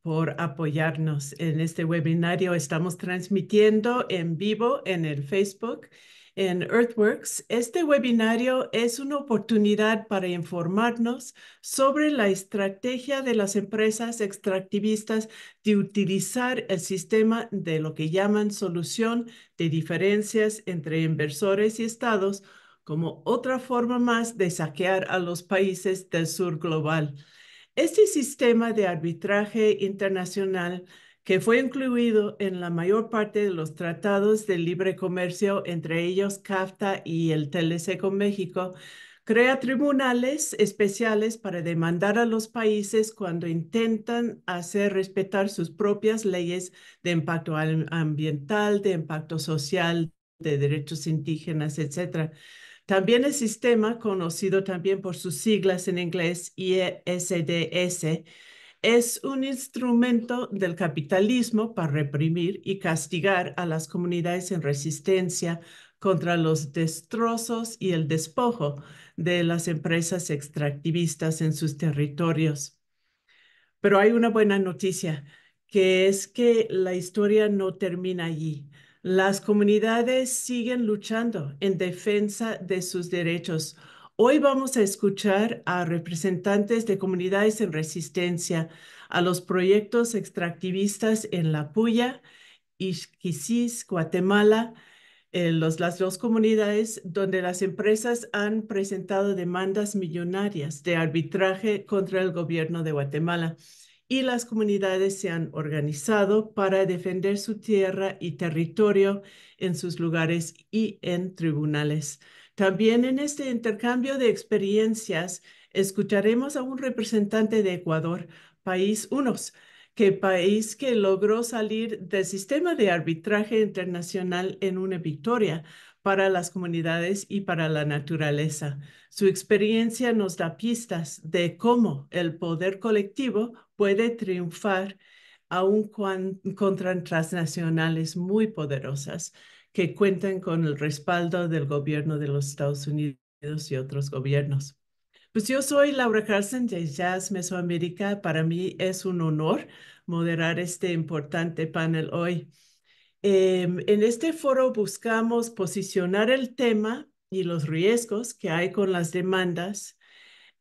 por apoyarnos en este webinario. Estamos transmitiendo en vivo en el Facebook en Earthworks. Este webinario es una oportunidad para informarnos sobre la estrategia de las empresas extractivistas de utilizar el sistema de lo que llaman solución de diferencias entre inversores y estados como otra forma más de saquear a los países del sur global. Este sistema de arbitraje internacional que fue incluido en la mayor parte de los tratados de libre comercio, entre ellos CAFTA y el TLC con México, crea tribunales especiales para demandar a los países cuando intentan hacer respetar sus propias leyes de impacto ambiental, de impacto social, de derechos indígenas, etcétera. También el sistema, conocido también por sus siglas en inglés ISDS, e, es un instrumento del capitalismo para reprimir y castigar a las comunidades en resistencia contra los destrozos y el despojo de las empresas extractivistas en sus territorios. Pero hay una buena noticia, que es que la historia no termina allí. Las comunidades siguen luchando en defensa de sus derechos. Hoy vamos a escuchar a representantes de comunidades en resistencia, a los proyectos extractivistas en La Puya, Ixquisis, Guatemala, en eh, las dos comunidades donde las empresas han presentado demandas millonarias de arbitraje contra el gobierno de Guatemala y las comunidades se han organizado para defender su tierra y territorio en sus lugares y en tribunales. También en este intercambio de experiencias escucharemos a un representante de Ecuador, país unos, que país que logró salir del sistema de arbitraje internacional en una victoria para las comunidades y para la naturaleza. Su experiencia nos da pistas de cómo el poder colectivo puede triunfar aun contra transnacionales muy poderosas que cuentan con el respaldo del gobierno de los Estados Unidos y otros gobiernos. Pues yo soy Laura Carson de Jazz Mesoamérica. Para mí es un honor moderar este importante panel hoy. Em, en este foro buscamos posicionar el tema y los riesgos que hay con las demandas,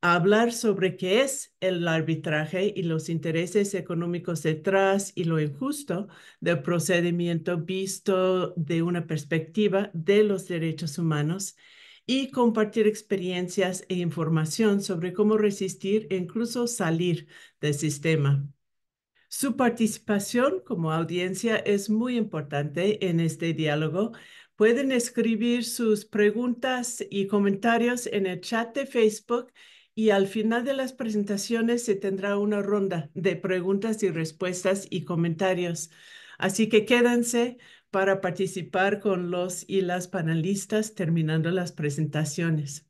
hablar sobre qué es el arbitraje y los intereses económicos detrás y lo injusto del procedimiento visto de una perspectiva de los derechos humanos y compartir experiencias e información sobre cómo resistir e incluso salir del sistema. Su participación como audiencia es muy importante en este diálogo. Pueden escribir sus preguntas y comentarios en el chat de Facebook y al final de las presentaciones se tendrá una ronda de preguntas y respuestas y comentarios. Así que quédense para participar con los y las panelistas terminando las presentaciones.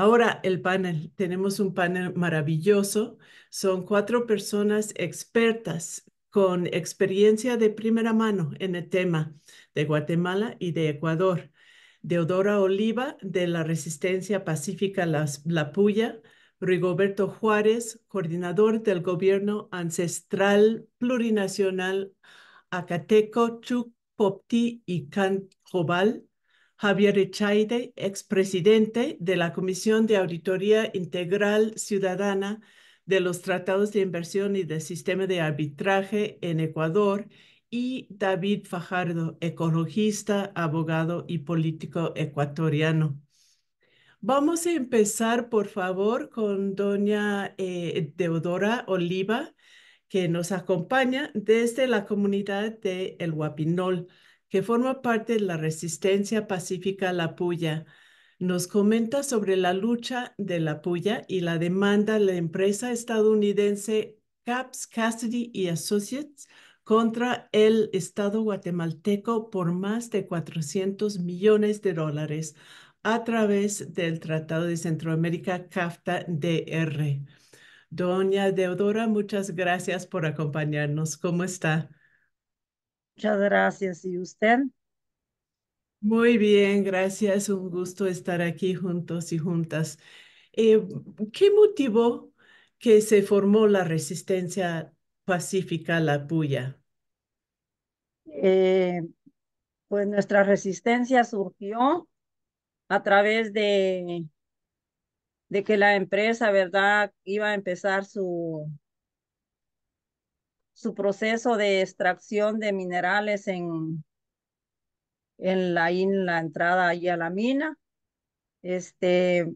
Ahora el panel, tenemos un panel maravilloso. Son cuatro personas expertas con experiencia de primera mano en el tema de Guatemala y de Ecuador. Deodora Oliva, de la Resistencia Pacífica La Puya, Rigoberto Juárez, coordinador del Gobierno Ancestral Plurinacional Acateco, Popti y Cantjobal. Javier Echaide, expresidente de la Comisión de Auditoría Integral Ciudadana de los Tratados de Inversión y del Sistema de Arbitraje en Ecuador, y David Fajardo, ecologista, abogado y político ecuatoriano. Vamos a empezar, por favor, con doña eh, Deodora Oliva, que nos acompaña desde la comunidad de El Guapinol que forma parte de la resistencia pacífica la puya, nos comenta sobre la lucha de la puya y la demanda de la empresa estadounidense Caps Cassidy y Associates contra el Estado guatemalteco por más de 400 millones de dólares a través del Tratado de Centroamérica CAFTA-DR. Doña Deodora, muchas gracias por acompañarnos. ¿Cómo está? Muchas gracias. ¿Y usted? Muy bien, gracias. Un gusto estar aquí juntos y juntas. Eh, ¿Qué motivó que se formó la resistencia pacífica la Puya? Eh, pues nuestra resistencia surgió a través de, de que la empresa, ¿verdad?, iba a empezar su, su proceso de extracción de minerales en, en la, la entrada y a la mina. Este,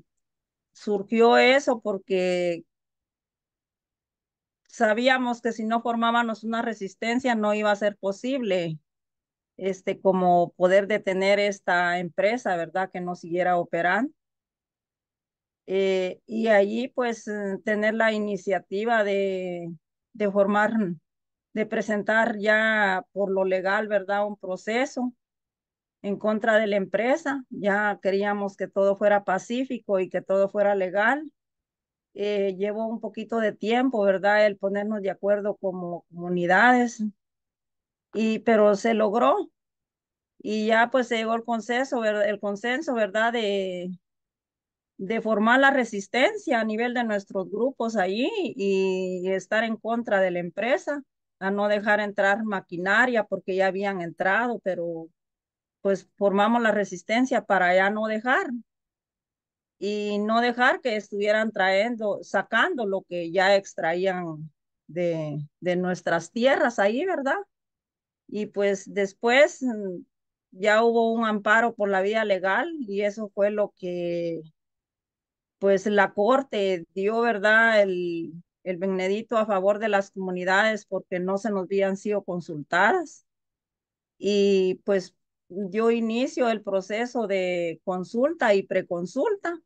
surgió eso porque sabíamos que si no formábamos una resistencia no iba a ser posible este como poder detener esta empresa, ¿verdad? Que no siguiera operando. Eh, y allí pues eh, tener la iniciativa de formar de presentar ya por lo legal, ¿verdad? Un proceso en contra de la empresa. Ya queríamos que todo fuera pacífico y que todo fuera legal. Eh, llevó un poquito de tiempo, ¿verdad? El ponernos de acuerdo como comunidades. Y, pero se logró. Y ya pues se llegó el consenso, ¿verdad? El consenso, ¿verdad? De, de formar la resistencia a nivel de nuestros grupos allí y estar en contra de la empresa a no dejar entrar maquinaria porque ya habían entrado, pero pues formamos la resistencia para ya no dejar y no dejar que estuvieran trayendo, sacando lo que ya extraían de, de nuestras tierras ahí, ¿verdad? Y pues después mm, ya hubo un amparo por la vía legal y eso fue lo que pues la corte dio, ¿verdad? El, el Benedito a favor de las comunidades porque no se nos habían sido consultadas. Y pues dio inicio el proceso de consulta y preconsulta.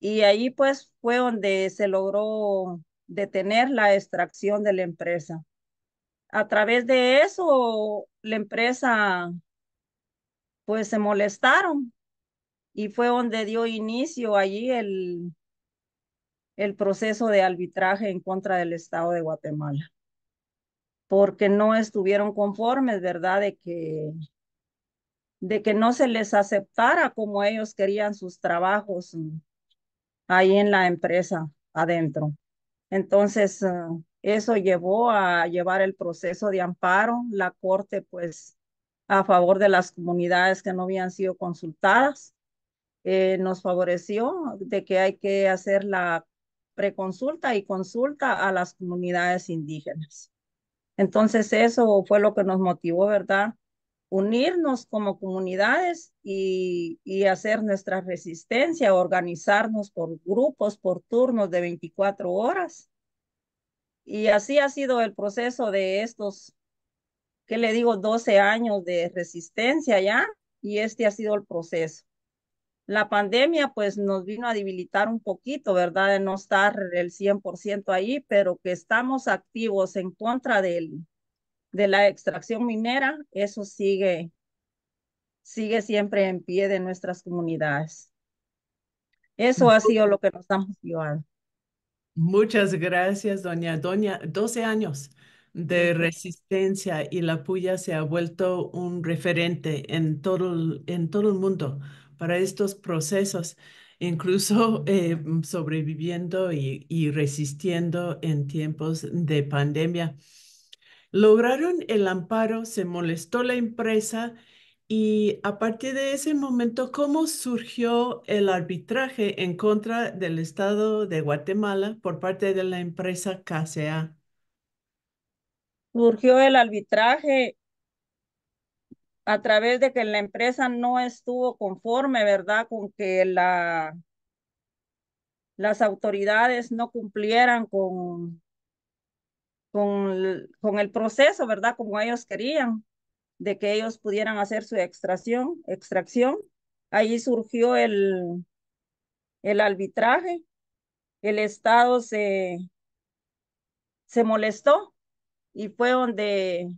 Y ahí pues fue donde se logró detener la extracción de la empresa. A través de eso, la empresa pues se molestaron y fue donde dio inicio allí el, el proceso de arbitraje en contra del Estado de Guatemala, porque no estuvieron conformes, ¿verdad?, de que, de que no se les aceptara como ellos querían sus trabajos mm, ahí en la empresa adentro. Entonces, eh, eso llevó a llevar el proceso de amparo, la Corte, pues, a favor de las comunidades que no habían sido consultadas. Eh, nos favoreció de que hay que hacer la preconsulta y consulta a las comunidades indígenas. Entonces eso fue lo que nos motivó, ¿verdad? Unirnos como comunidades y, y hacer nuestra resistencia, organizarnos por grupos, por turnos de 24 horas. Y así ha sido el proceso de estos, ¿qué le digo? 12 años de resistencia ya, y este ha sido el proceso la pandemia pues nos vino a debilitar un poquito, ¿verdad? De no estar el 100% ahí, pero que estamos activos en contra de la extracción minera, eso sigue, sigue siempre en pie de nuestras comunidades. Eso ha sido lo que nos estamos llevando. Muchas gracias, doña. Doña, 12 años de resistencia y la puya se ha vuelto un referente en todo, en todo el mundo para estos procesos, incluso eh, mm, sobreviviendo y, y resistiendo en tiempos de pandemia. Lograron el amparo, se molestó la empresa y a partir de ese momento, ¿cómo surgió el arbitraje en contra del Estado de Guatemala por parte de la empresa KCA? Surgió el arbitraje a través de que la empresa no estuvo conforme, ¿verdad? Con que las autoridades no cumplieran con, con, el proceso, ¿verdad? Como ellos querían, de que ellos pudieran hacer su extracción. extracción. Allí surgió el, el arbitraje. El Estado se, se molestó y fue donde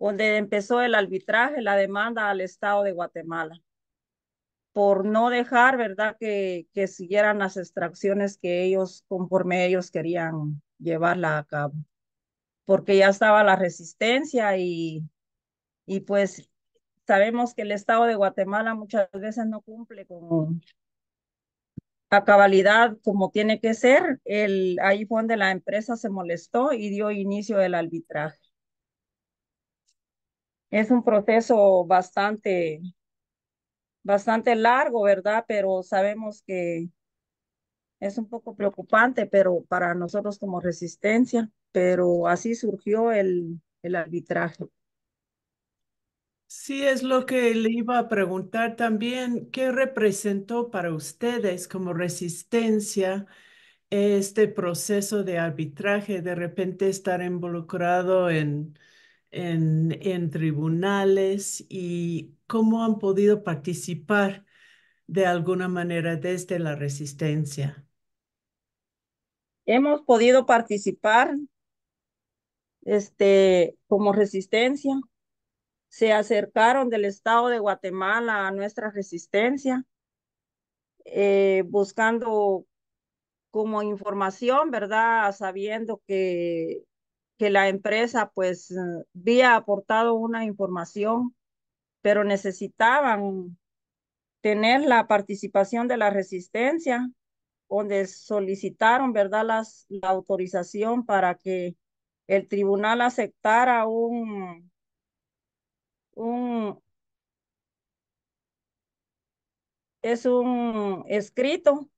donde empezó el arbitraje, la demanda al Estado de Guatemala por no dejar, ¿verdad?, que, que siguieran las extracciones que ellos, conforme ellos querían llevarla a cabo, porque ya estaba la resistencia y, y pues sabemos que el Estado de Guatemala muchas veces no cumple con la cabalidad como tiene que ser. El, ahí fue donde la empresa se molestó y dio inicio al arbitraje es un proceso bastante, bastante largo, ¿verdad? Pero sabemos que es un poco preocupante, pero para nosotros como resistencia, pero así surgió el, el arbitraje. Sí, es lo que le iba a preguntar también, ¿qué representó para ustedes como resistencia este proceso de arbitraje, de repente estar involucrado en en, en tribunales y cómo han podido participar de alguna manera desde la resistencia? Hemos podido participar este, como resistencia. Se acercaron del Estado de Guatemala a nuestra resistencia, eh, buscando como información, ¿verdad? Sabiendo que que la empresa pues mm, había aportado una información, pero necesitaban tener la participación de la resistencia, donde solicitaron, ¿verdad?, la autorización para que el tribunal aceptara un, un, es un escrito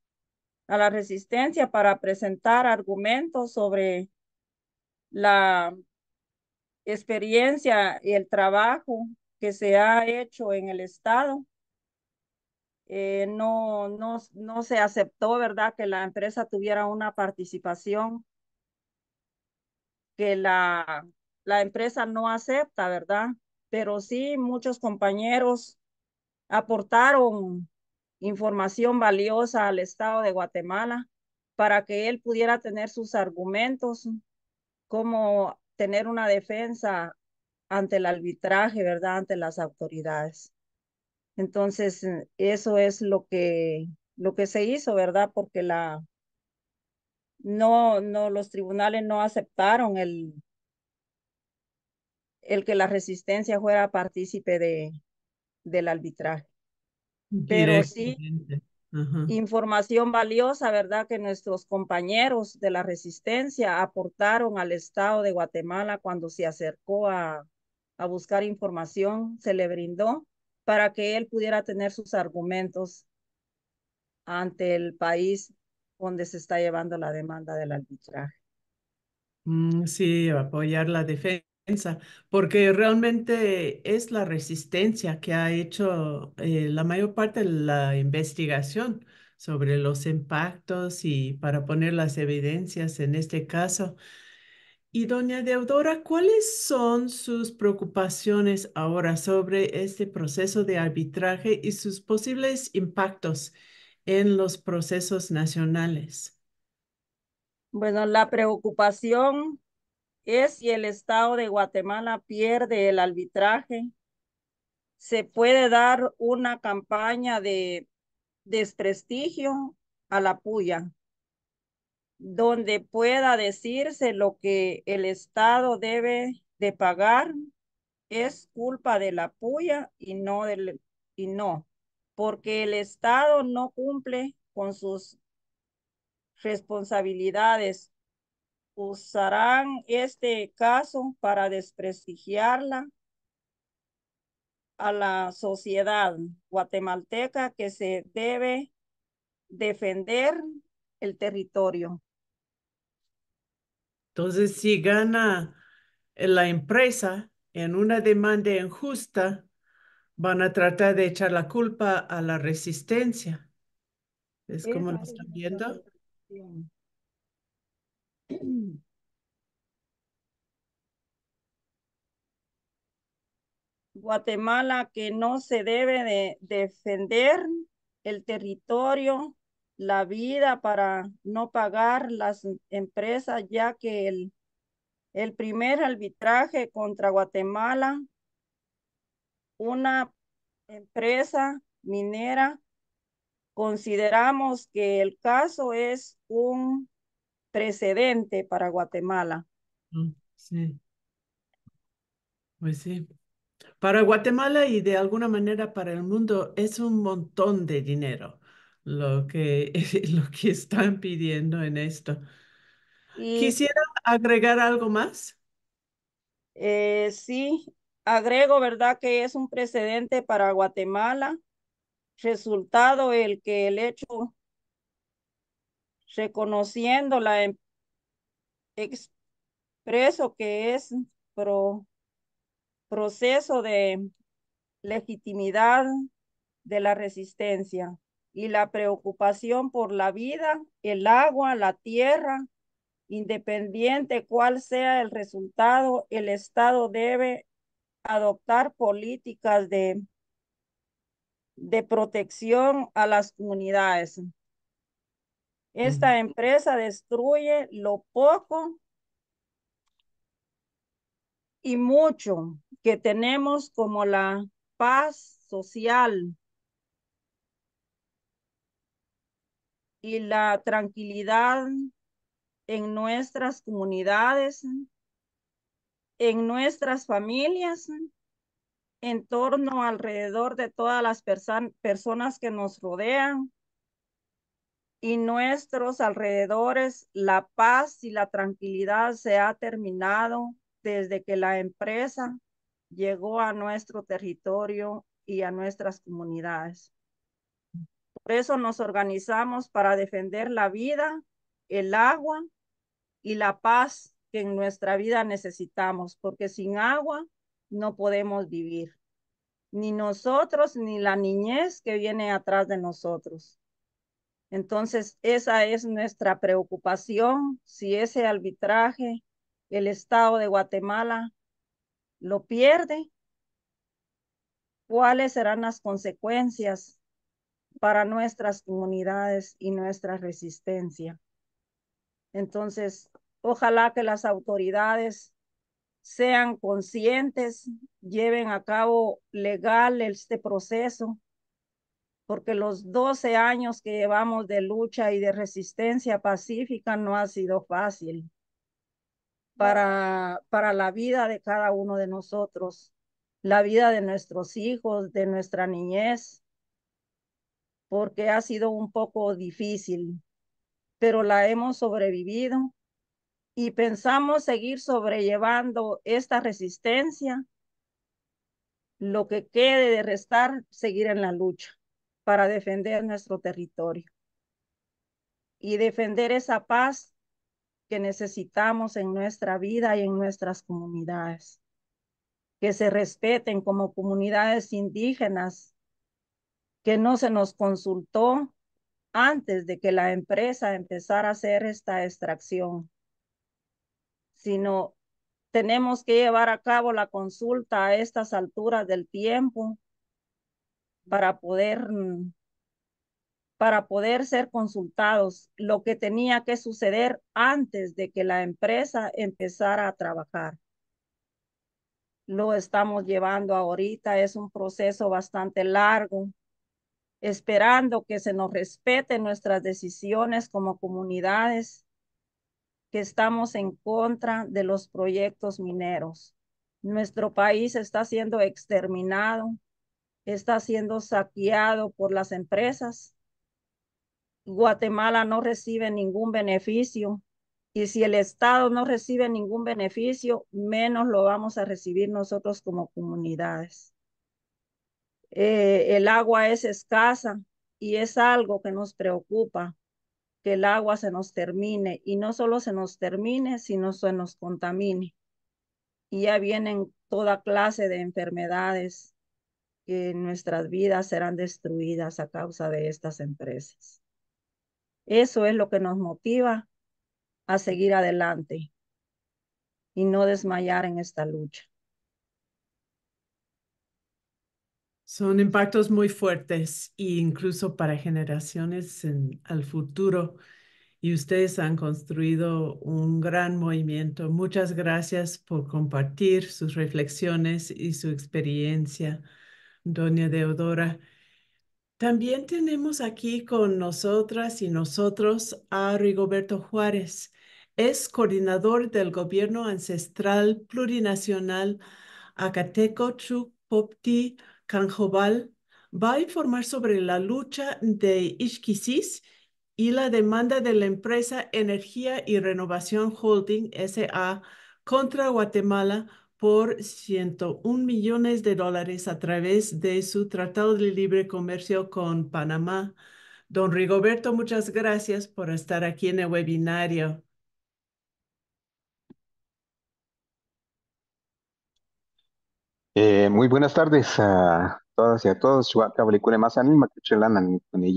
a la resistencia para presentar argumentos sobre la experiencia y el trabajo que se ha hecho en el Estado, eh, no, no, no se aceptó, ¿verdad?, que la empresa tuviera una participación que la, la empresa no acepta, ¿verdad? Pero sí, muchos compañeros aportaron información valiosa al Estado de Guatemala para que él pudiera tener sus argumentos cómo tener una defensa ante el arbitraje, ¿verdad? Ante las autoridades. Entonces, eh, eso es lo que, lo que se hizo, ¿verdad? Porque la, no, no, los tribunales no aceptaron el, el que la resistencia fuera partícipe de, del arbitraje. Pero sí, información valiosa, ¿verdad? Que nuestros compañeros de la resistencia aportaron al Estado de Guatemala cuando se acercó a, a buscar información, se le brindó para que él pudiera tener sus argumentos ante el país donde se está llevando la demanda del arbitraje. Mm, sí, apoyar la defensa porque realmente es la resistencia que ha hecho eh, la mayor parte de la investigación sobre los impactos y para poner las evidencias en este caso. Y doña Deodora, ¿cuáles son sus preocupaciones ahora sobre este proceso de arbitraje y sus posibles impactos en los procesos nacionales? Bueno, la preocupación es si el Estado de Guatemala pierde el arbitraje, se puede dar una campaña de desprestigio a la puya, donde pueda decirse lo que el Estado debe de pagar es culpa de la puya y no del y no, porque el Estado no cumple con sus responsabilidades usarán este caso para desprestigiarla a la sociedad guatemalteca que se debe defender el territorio. Entonces, si gana la empresa en una demanda injusta, van a tratar de echar la culpa a la resistencia. ¿Es, como lo están viendo? Guatemala que no se debe de defender el territorio, la vida para no pagar las empresas, ya que el, el primer arbitraje contra Guatemala, una empresa minera, consideramos que el caso es un precedente para Guatemala. Ah, sí. Pues sí. Para Guatemala y de alguna manera para el mundo es un montón de dinero lo que, lo que están pidiendo en esto. ¿Quisiera agregar algo más? Eh, sí, agrego, ¿verdad? Que es un precedente para Guatemala. Resultado el que el hecho reconociendo la em, expreso que es pro proceso de legitimidad de la resistencia y la preocupación por la vida, el agua, la tierra, independiente cuál sea el resultado, el Estado debe adoptar políticas de, de protección a las comunidades. Esta empresa destruye lo poco y mucho que tenemos como la paz social y la tranquilidad en nuestras comunidades, en nuestras familias, en torno alrededor de todas las personas que nos rodean y nuestros alrededores la paz y la tranquilidad se ha terminado desde que la empresa llegó a nuestro territorio y a nuestras comunidades. Por eso nos organizamos para defender la vida, el agua y la paz que en nuestra vida necesitamos, porque sin agua no podemos vivir, ni nosotros ni la niñez que viene atrás de nosotros. Entonces, esa es nuestra preocupación, si ese arbitraje, el Estado de Guatemala lo pierde, cuáles serán las consecuencias para nuestras comunidades y nuestra resistencia. Entonces, ojalá que las autoridades sean conscientes, lleven a cabo legal este proceso porque los 12 años que llevamos de lucha y de resistencia pacífica no ha sido fácil para, para la vida de cada uno de nosotros, la vida de nuestros hijos, de nuestra niñez, porque ha sido un poco difícil, pero la hemos sobrevivido y pensamos seguir sobrellevando esta resistencia, lo que quede de restar, seguir en la lucha para defender nuestro territorio y defender esa paz que necesitamos en nuestra vida y en nuestras comunidades. Que se respeten como comunidades indígenas, que no se nos consultó antes de que la empresa empezara a hacer esta extracción, sino tenemos que llevar a cabo la consulta a estas alturas del tiempo para poder, mm, para poder ser consultados lo que tenía que suceder antes de que la empresa empezara a trabajar. Lo estamos llevando ahorita, es un proceso bastante largo, esperando que se nos respeten nuestras decisiones como comunidades que estamos en contra de los proyectos mineros. Nuestro país está siendo exterminado está siendo saqueado por las empresas. Guatemala no recibe ningún beneficio y si el Estado no recibe ningún beneficio, menos lo vamos a recibir nosotros como comunidades. Eh, el agua es escasa y es algo que nos preocupa, que el agua se nos termine y no solo se nos termine, sino se nos contamine. Y ya vienen toda clase de enfermedades que nuestras vidas serán destruidas a causa de estas empresas. Eso es lo que nos motiva a seguir adelante y no desmayar en esta lucha. Son impactos muy fuertes e incluso para generaciones en, al futuro. Y ustedes han construido un gran movimiento. Muchas gracias por compartir sus reflexiones y su experiencia doña Deodora. También tenemos aquí con nosotras y nosotros a Rigoberto Juárez. Es coordinador del Gobierno Ancestral Plurinacional Acateco popti Canjobal. Va a informar sobre la lucha de Ishkisis y la demanda de la empresa Energía y Renovación Holding SA contra Guatemala por 101 millones de dólares a través de su Tratado de Libre Comercio con Panamá. Don Rigoberto, muchas gracias por estar aquí en el webinario. Eh, muy buenas tardes a todas y a todos. más anima que con el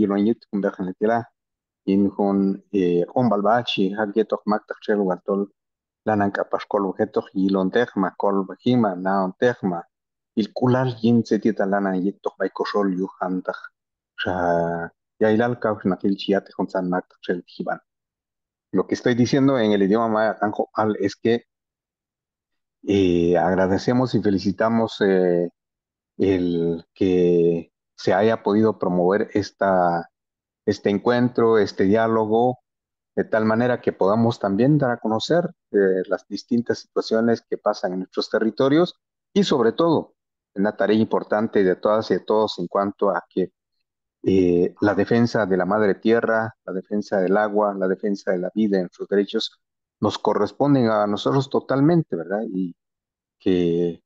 lananka paxkol wjetok yilon tekma, kol bajima, naon tekma, ilkulal yin setita lana yektok baikoxol yujantaj, xa yailal kauxnakil chiate jonsan naktak el tijiban. Lo que estoy diciendo en el idioma maya al es que eh, agradecemos y felicitamos eh, el que se haya podido promover esta, este encuentro, este diálogo, de tal manera que podamos también dar a conocer eh, las distintas situaciones que pasan en nuestros territorios y sobre todo una tarea importante de todas y de todos en cuanto a que eh, la defensa de la madre tierra, la defensa del agua, la defensa de la vida en sus derechos nos corresponden a nosotros totalmente, ¿verdad? Y que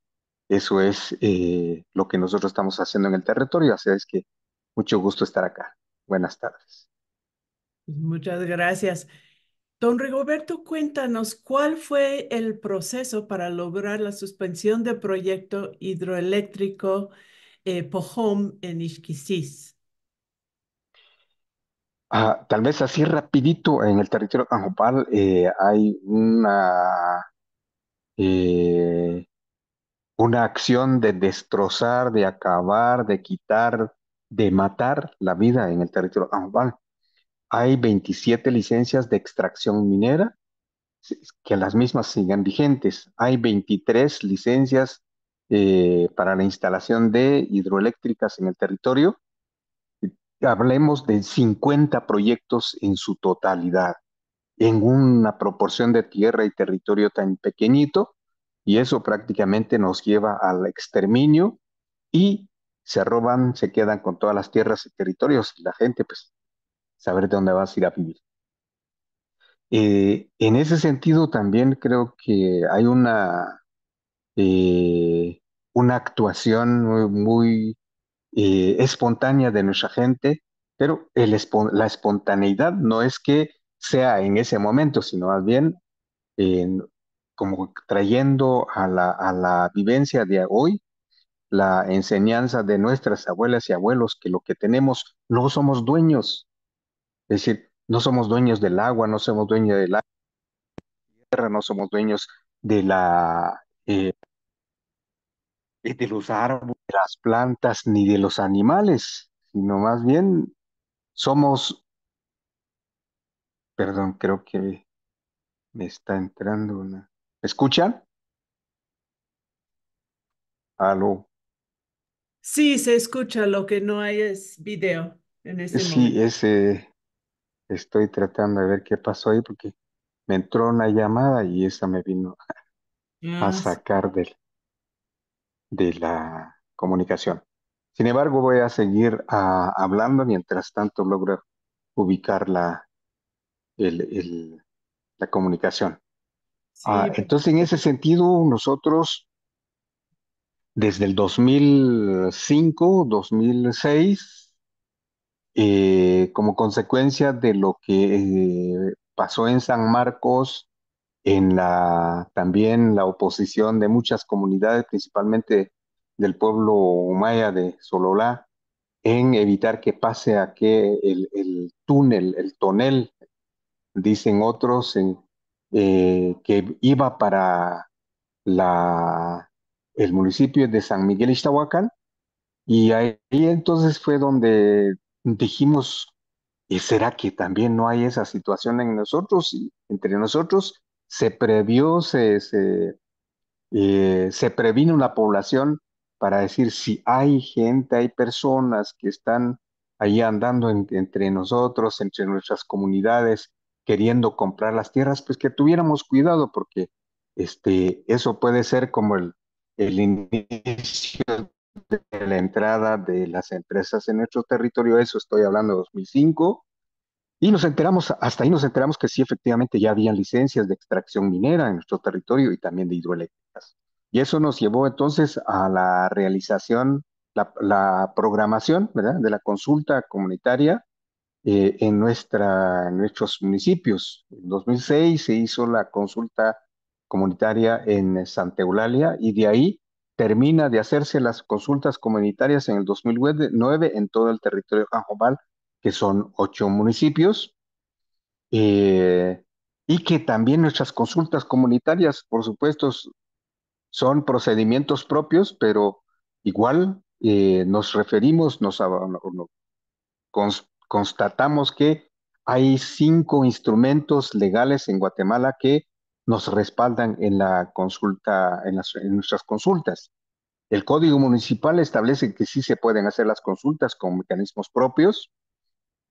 eso es eh, lo que nosotros estamos haciendo en el territorio, así es que mucho gusto estar acá. Buenas tardes. Pues, muchas gracias. Don Rigoberto, cuéntanos cuál fue el proceso para lograr la suspensión del proyecto hidroeléctrico eh, en Ixquisis. Ah, tal vez así rapidito en el territorio de eh, hay una, eh, una acción de destrozar, de acabar, de quitar, de matar la vida en el territorio de hay 27 licencias de extracción minera, que las mismas sigan vigentes. Hay 23 licencias eh, para la instalación de hidroeléctricas en el territorio. Hablemos de 50 proyectos en su totalidad, en una proporción de tierra y territorio tan pequeñito, y eso prácticamente nos lleva al exterminio y se roban, se quedan con todas las tierras y territorios. Y la gente, pues, saber dónde vas a ir a vivir. Eh, en ese sentido también creo que hay una, eh, una actuación muy, eh, espontánea de nuestra gente, pero la espontaneidad no es que sea en ese momento, sino más bien como trayendo a la, a la vivencia de hoy la enseñanza de nuestras abuelas y abuelos, que lo que tenemos no somos dueños, es decir, no somos dueños del agua, no somos dueños de la tierra, no somos dueños de la eh, eh, de los árboles, de las plantas, ni de los animales, sino más bien somos, perdón, creo que me está entrando una. ¿Me escuchan? Aló. Sí, se escucha, lo que no hay es video en este ese momento. Sí, ese Estoy tratando de ver qué pasó ahí porque me entró una llamada y esa me vino a mm, sacar del- de la comunicación. Sin embargo, voy a seguir ah, hablando mientras tanto logro ubicar la, la comunicación. Ah, entonces, en ese sentido, nosotros desde el 2005, 2006, eh, como consecuencia de lo que eh, pasó en San Marcos, en la también la oposición de muchas comunidades, principalmente del pueblo humaya de Sololá, en evitar que pase a que el, el túnel, el tonel, dicen otros, en, eh, que iba para la, el municipio de San Miguel Ixtahuacán, y ahí entonces fue donde dijimos, ¿será que también no hay esa situación en nosotros? Y entre nosotros se previó, se, se, eh, previno una población para decir si hay gente, hay personas que están ahí andando entre nosotros, entre nuestras comunidades, queriendo comprar las tierras, pues que tuviéramos cuidado porque este, eso puede ser como el, el inicio de la entrada de las empresas en nuestro territorio, eso estoy hablando de 2005, y nos enteramos, hasta ahí nos enteramos que sí, efectivamente, ya habían licencias de extracción minera en nuestro territorio y también de hidroeléctricas. Y eso nos llevó entonces a la realización, la, programación, ¿verdad?, de la consulta comunitaria eh, en, nuestra, en nuestros municipios. En 2006 se hizo la consulta comunitaria en Santa Eulalia y de ahí termina de hacerse las consultas comunitarias en el 2009 en todo el territorio de Janjoval, que son ocho municipios, eh, y que también nuestras consultas comunitarias, por supuesto, son procedimientos propios, pero igual eh, nos referimos, nos, constatamos que hay cinco instrumentos legales en Guatemala que nos respaldan en la consulta, en, nuestras consultas. El Código Municipal establece que sí se pueden hacer las consultas con mecanismos propios.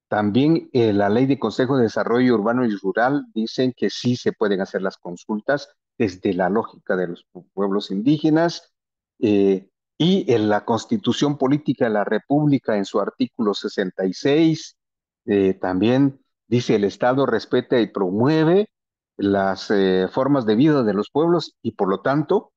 También eh, la Ley de Consejo de Desarrollo Urbano y Rural dicen que sí se pueden hacer las consultas desde la lógica de los pueblos indígenas. Eh, y en la Constitución Política de la República, en su artículo 66, eh, también dice el Estado respeta y promueve las eh, formas de vida de los pueblos y por lo tanto,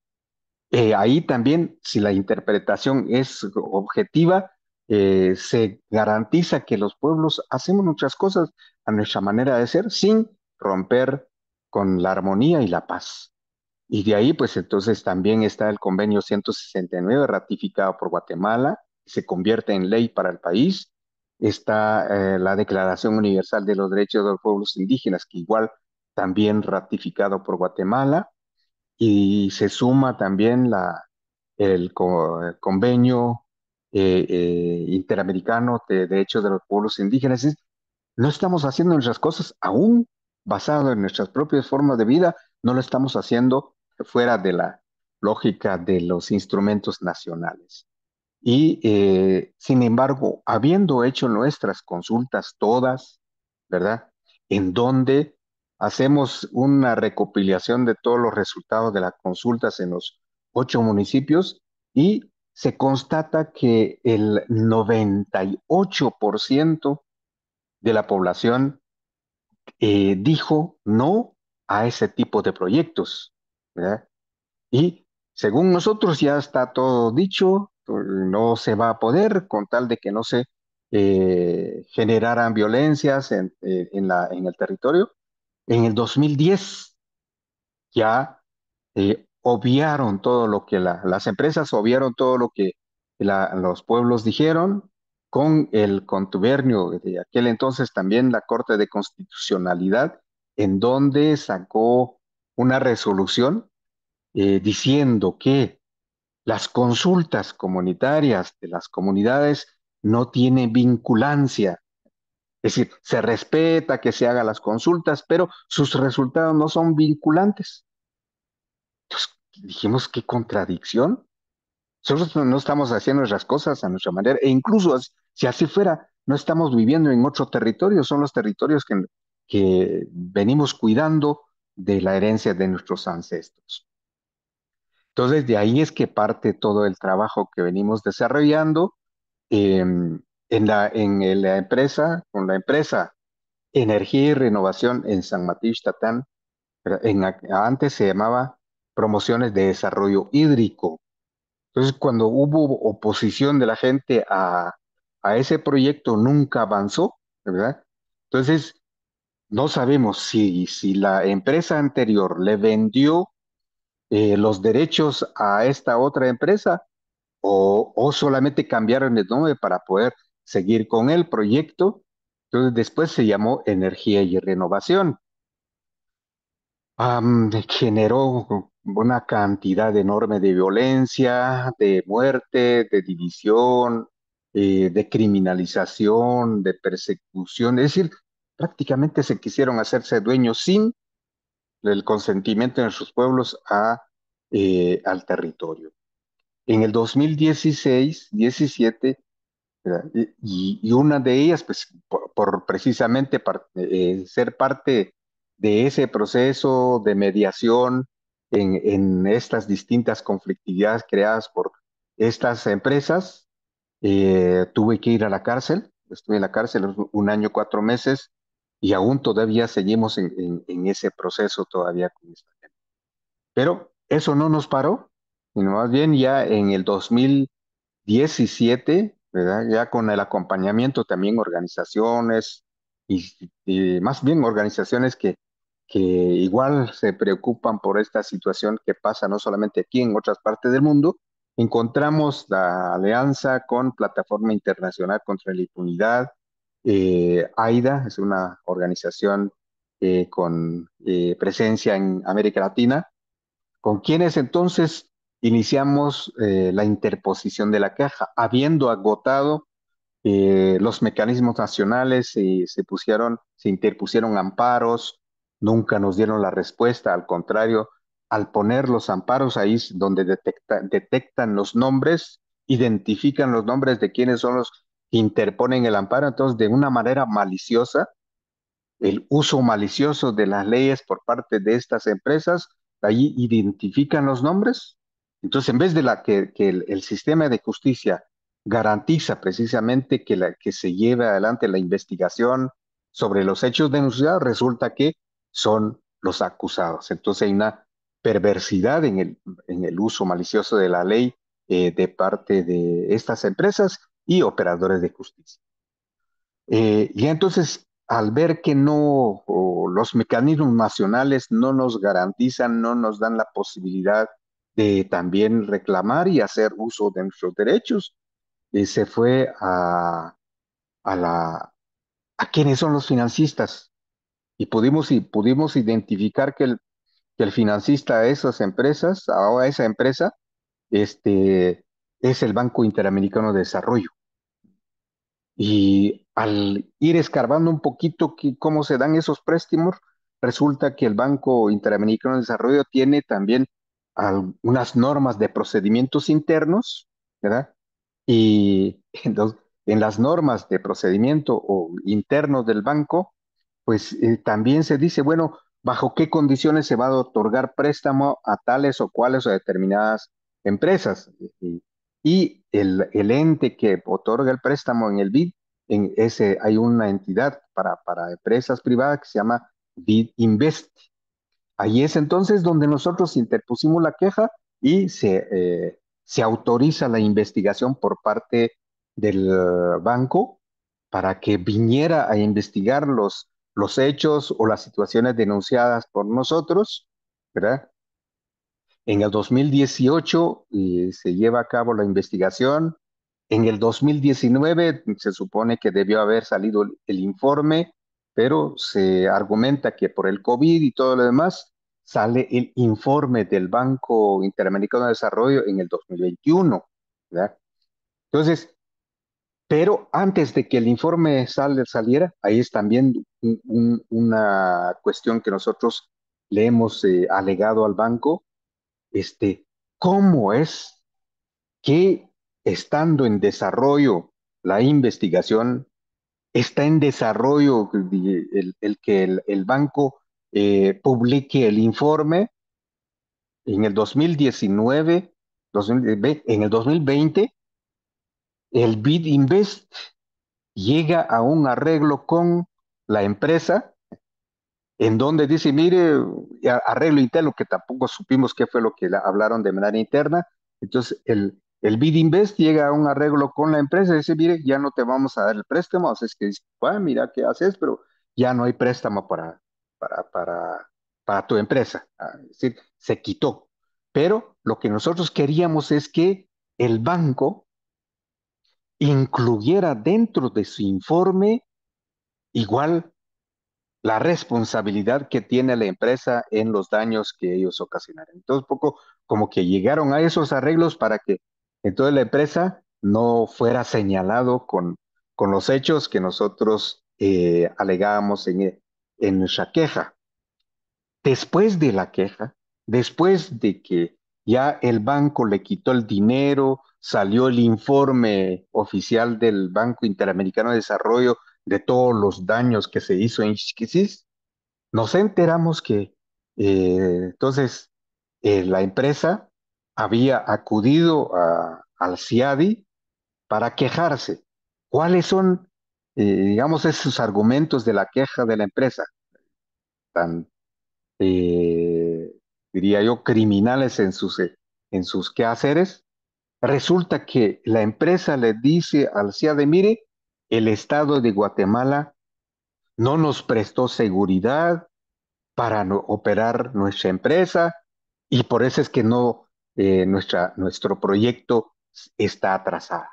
eh, ahí también, si la interpretación es objetiva, eh, se garantiza que los pueblos hacemos muchas cosas a nuestra manera de ser sin romper con la armonía y la paz. Y de ahí, pues entonces también está el convenio 169 ratificado por Guatemala, se convierte en ley para el país. Está la Declaración Universal de los Derechos de los Pueblos Indígenas, que igual también ratificado por Guatemala, y se suma también la, el convenio eh, eh, interamericano de derechos de los pueblos indígenas. No estamos haciendo nuestras cosas aún basado en nuestras propias formas de vida, no lo estamos haciendo fuera de la lógica de los instrumentos nacionales. Y eh, sin embargo, habiendo hecho nuestras consultas todas, ¿verdad? En donde Hacemos una recopilación de todos los resultados de las consultas en los ocho municipios y se constata que el 98% de la población eh, dijo no a ese tipo de proyectos. Y según nosotros ya está todo dicho, no se va a poder con tal de que no se eh, generaran violencias en eh, el territorio. En el 2010 ya eh, obviaron todo lo que las empresas obviaron todo lo que los pueblos dijeron con el contubernio de aquel entonces también la Corte de Constitucionalidad, en donde sacó una resolución eh, diciendo que las consultas comunitarias de las comunidades no tienen vinculancia es decir, se respeta que se hagan las consultas, pero sus resultados no son vinculantes. Entonces, dijimos, qué contradicción. Nosotros no estamos haciendo nuestras cosas a nuestra manera, e incluso si así fuera, no estamos viviendo en otro territorio, son los territorios que, que venimos cuidando de la herencia de nuestros ancestros. Entonces, de ahí es que parte todo el trabajo que venimos desarrollando. Em, en la, en, la empresa, con la empresa Energía y Renovación en San Matías Tatán, en, antes se llamaba Promociones de Desarrollo Hídrico. Entonces, cuando hubo oposición de la gente a, a ese proyecto, nunca avanzó, ¿verdad? Entonces, no sabemos si, si la empresa anterior le vendió eh, los derechos a esta otra empresa o, o solamente cambiaron el nombre para poder seguir con el proyecto. Entonces después se llamó Energía y Renovación. generó una cantidad enorme de violencia, de muerte, de división, eh, de criminalización, de persecución. Es decir, prácticamente se quisieron hacerse dueños sin el consentimiento de sus pueblos a, eh, al territorio. En el 2016-17 y, una de ellas, pues, por, precisamente eh, ser parte de ese proceso de mediación en, estas distintas conflictividades creadas por estas empresas, eh, tuve que ir a la cárcel, estuve en la cárcel un año, cuatro meses, y aún todavía seguimos en, ese proceso todavía con esta Pero eso no nos paró, sino más bien ya en el 2017 ya con el acompañamiento también organizaciones y, más bien organizaciones que, que igual se preocupan por esta situación que pasa no solamente aquí, en otras partes del mundo, encontramos la alianza con Plataforma Internacional contra la Impunidad. AIDA eh, es una organización eh, con eh, presencia en América Latina, con quienes entonces iniciamos eh, la interposición de la caja, habiendo agotado eh, los mecanismos nacionales y se pusieron, se interpusieron amparos, nunca nos dieron la respuesta, al contrario, al poner los amparos ahí donde detectan los nombres, identifican los nombres de quienes son los que interponen el amparo, entonces de una manera maliciosa, el uso malicioso de las leyes por parte de estas empresas, ahí identifican los nombres entonces, en vez de la que, el, sistema de justicia garantiza precisamente que, se lleve adelante la investigación sobre los hechos denunciados, resulta que son los acusados. Entonces hay una perversidad en el, uso malicioso de la ley eh, de parte de estas empresas y operadores de justicia. Eh, y entonces, al ver que no, los mecanismos nacionales no nos garantizan, no nos dan la posibilidad de también reclamar y hacer uso de nuestros derechos. Y eh, se fue a, a, la, a quienes son los financistas y pudimos, y pudimos identificar que el, que el financista de esas empresas, a esa empresa, este, es el Banco Interamericano de Desarrollo. Y al ir escarbando un poquito que, cómo se dan esos préstamos, resulta que el Banco Interamericano de Desarrollo tiene también unas normas de procedimientos internos, ¿verdad? Y en las normas de procedimiento o internos del banco, pues eh, también se dice, bueno, bajo qué condiciones se va a otorgar préstamo a tales o cuales o determinadas empresas. Y, y el, el, ente que otorga el préstamo en el BID, en ese, hay una entidad para, para empresas privadas que se llama BID Invest. Ahí es entonces donde nosotros interpusimos la queja y eh, se, autoriza la investigación por parte del banco para que viniera a investigar los, los hechos o las situaciones denunciadas por nosotros, En el 2018 eh, se lleva a cabo la investigación. En el 2019 se supone que debió haber salido el informe pero se argumenta que por el COVID y todo lo demás sale el informe del Banco Interamericano de Desarrollo en el 2021. ¿verdad? Entonces, pero antes de que el informe saliera, ahí es también una cuestión que nosotros le hemos eh, alegado al banco, este, cómo es que estando en desarrollo la investigación está en desarrollo el, que el, banco eh, publique el informe en el 2019, eh, en el 2020, el BID Invest llega a un arreglo con la empresa en donde dice, mire, arreglo interno, que tampoco supimos qué fue lo que hablaron de manera interna. Entonces, el, el Bid Invest llega a un arreglo con la empresa y dice, mire, ya no te vamos a dar el préstamo. O es que dice, bueno, ah, mira qué haces, pero ya no hay préstamo para, para, para, tu empresa. Ah, es decir, se quitó. Pero lo que nosotros queríamos es que el banco incluyera dentro de su informe igual la responsabilidad que tiene la empresa en los daños que ellos ocasionaron. Entonces, poco como que llegaron a esos arreglos para que entonces la empresa no fuera señalado con, con los hechos que nosotros eh, alegábamos en, eh, en nuestra queja. Después de la queja, después de que ya el banco le quitó el dinero, salió el informe oficial del Banco Interamericano de Desarrollo de todos los daños que se hizo en Chiquisis, nos enteramos que eh, entonces la empresa había acudido al CIADI para quejarse. ¿Cuáles son, eh, digamos, esos argumentos de la queja de la empresa? Tan, eh, diría yo, criminales en sus, eh, en sus quehaceres. Resulta que la empresa le dice al CIADI, mire, el Estado de Guatemala no nos prestó seguridad para operar nuestra empresa y por eso es que no eh, nuestra, nuestro proyecto está atrasado.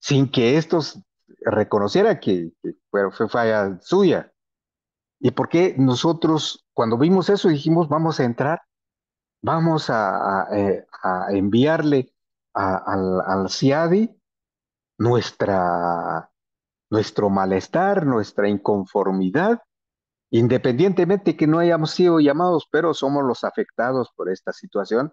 Sin que estos reconociera que, fue falla suya. ¿Y por qué nosotros, cuando vimos eso, dijimos, vamos a entrar, vamos a, eh, enviarle a, al, al CIADI nuestra, nuestro malestar, nuestra inconformidad, independientemente que no hayamos sido llamados, pero somos los afectados por esta situación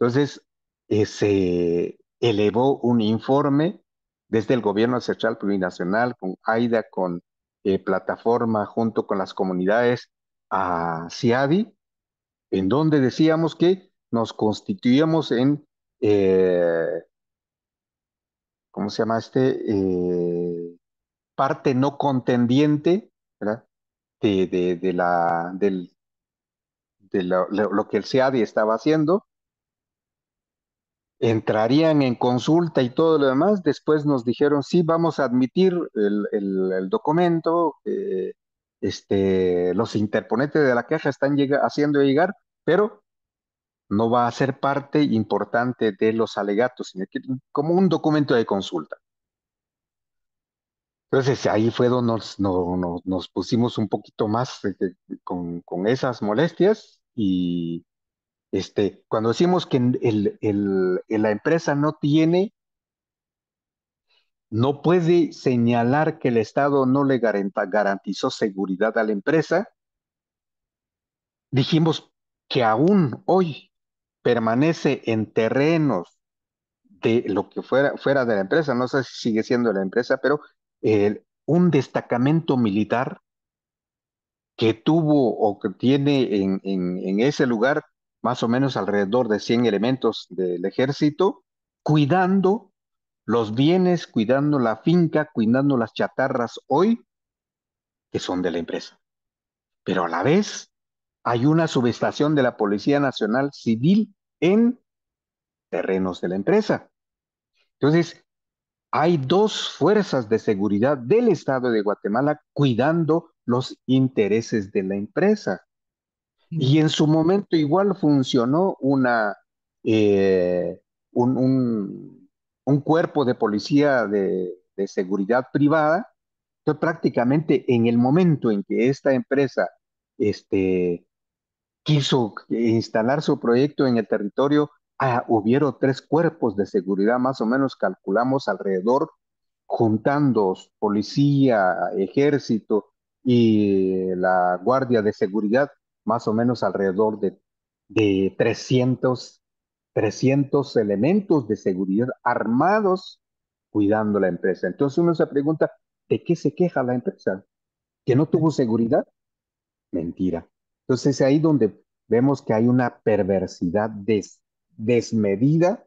entonces, eh, se elevó un informe desde el gobierno central plurinacional, con AIDA, con eh, plataforma junto con las comunidades a CIADI, en donde decíamos que nos constituíamos en, eh, ¿cómo se llama este? parte no contendiente, De, la, de lo, lo, que el CIADI estaba haciendo, entrarían en consulta y todo lo demás. Después nos dijeron, sí, vamos a admitir el, el, documento, eh, este, los interponentes de la caja están haciendo llegar, pero no va a ser parte importante de los alegatos, sino como un documento de consulta. Entonces ahí fue donde nos, pusimos un poquito más eh, con esas molestias y este, cuando decimos que la empresa no tiene, no puede señalar que el Estado no le garantizó seguridad a la empresa. Dijimos que aún hoy permanece en terrenos de lo que fuera, fuera de la empresa, no sé si sigue siendo la empresa, pero eh, un destacamento militar que tuvo o que tiene en ese lugar más o menos alrededor de 100 elementos del ejército, cuidando los bienes, cuidando la finca, cuidando las chatarras hoy, que son de la empresa. Pero a la vez hay una subestación de la Policía Nacional Civil en terrenos de la empresa. Entonces, hay dos fuerzas de seguridad del Estado de Guatemala cuidando los intereses de la empresa. Y en su momento igual funcionó una, eh, un, cuerpo de policía de, seguridad privada. Entonces prácticamente en el momento en que esta empresa este, quiso instalar su proyecto en el territorio, ah, hubieron tres cuerpos de seguridad, más o menos calculamos alrededor, juntando policía, ejército y la guardia de seguridad, más o menos alrededor de, de 300, 300 elementos de seguridad armados cuidando la empresa. Entonces uno se pregunta, ¿de qué se queja la empresa? ¿Que no tuvo seguridad? Mentira. Entonces ahí donde vemos que hay una perversidad desmedida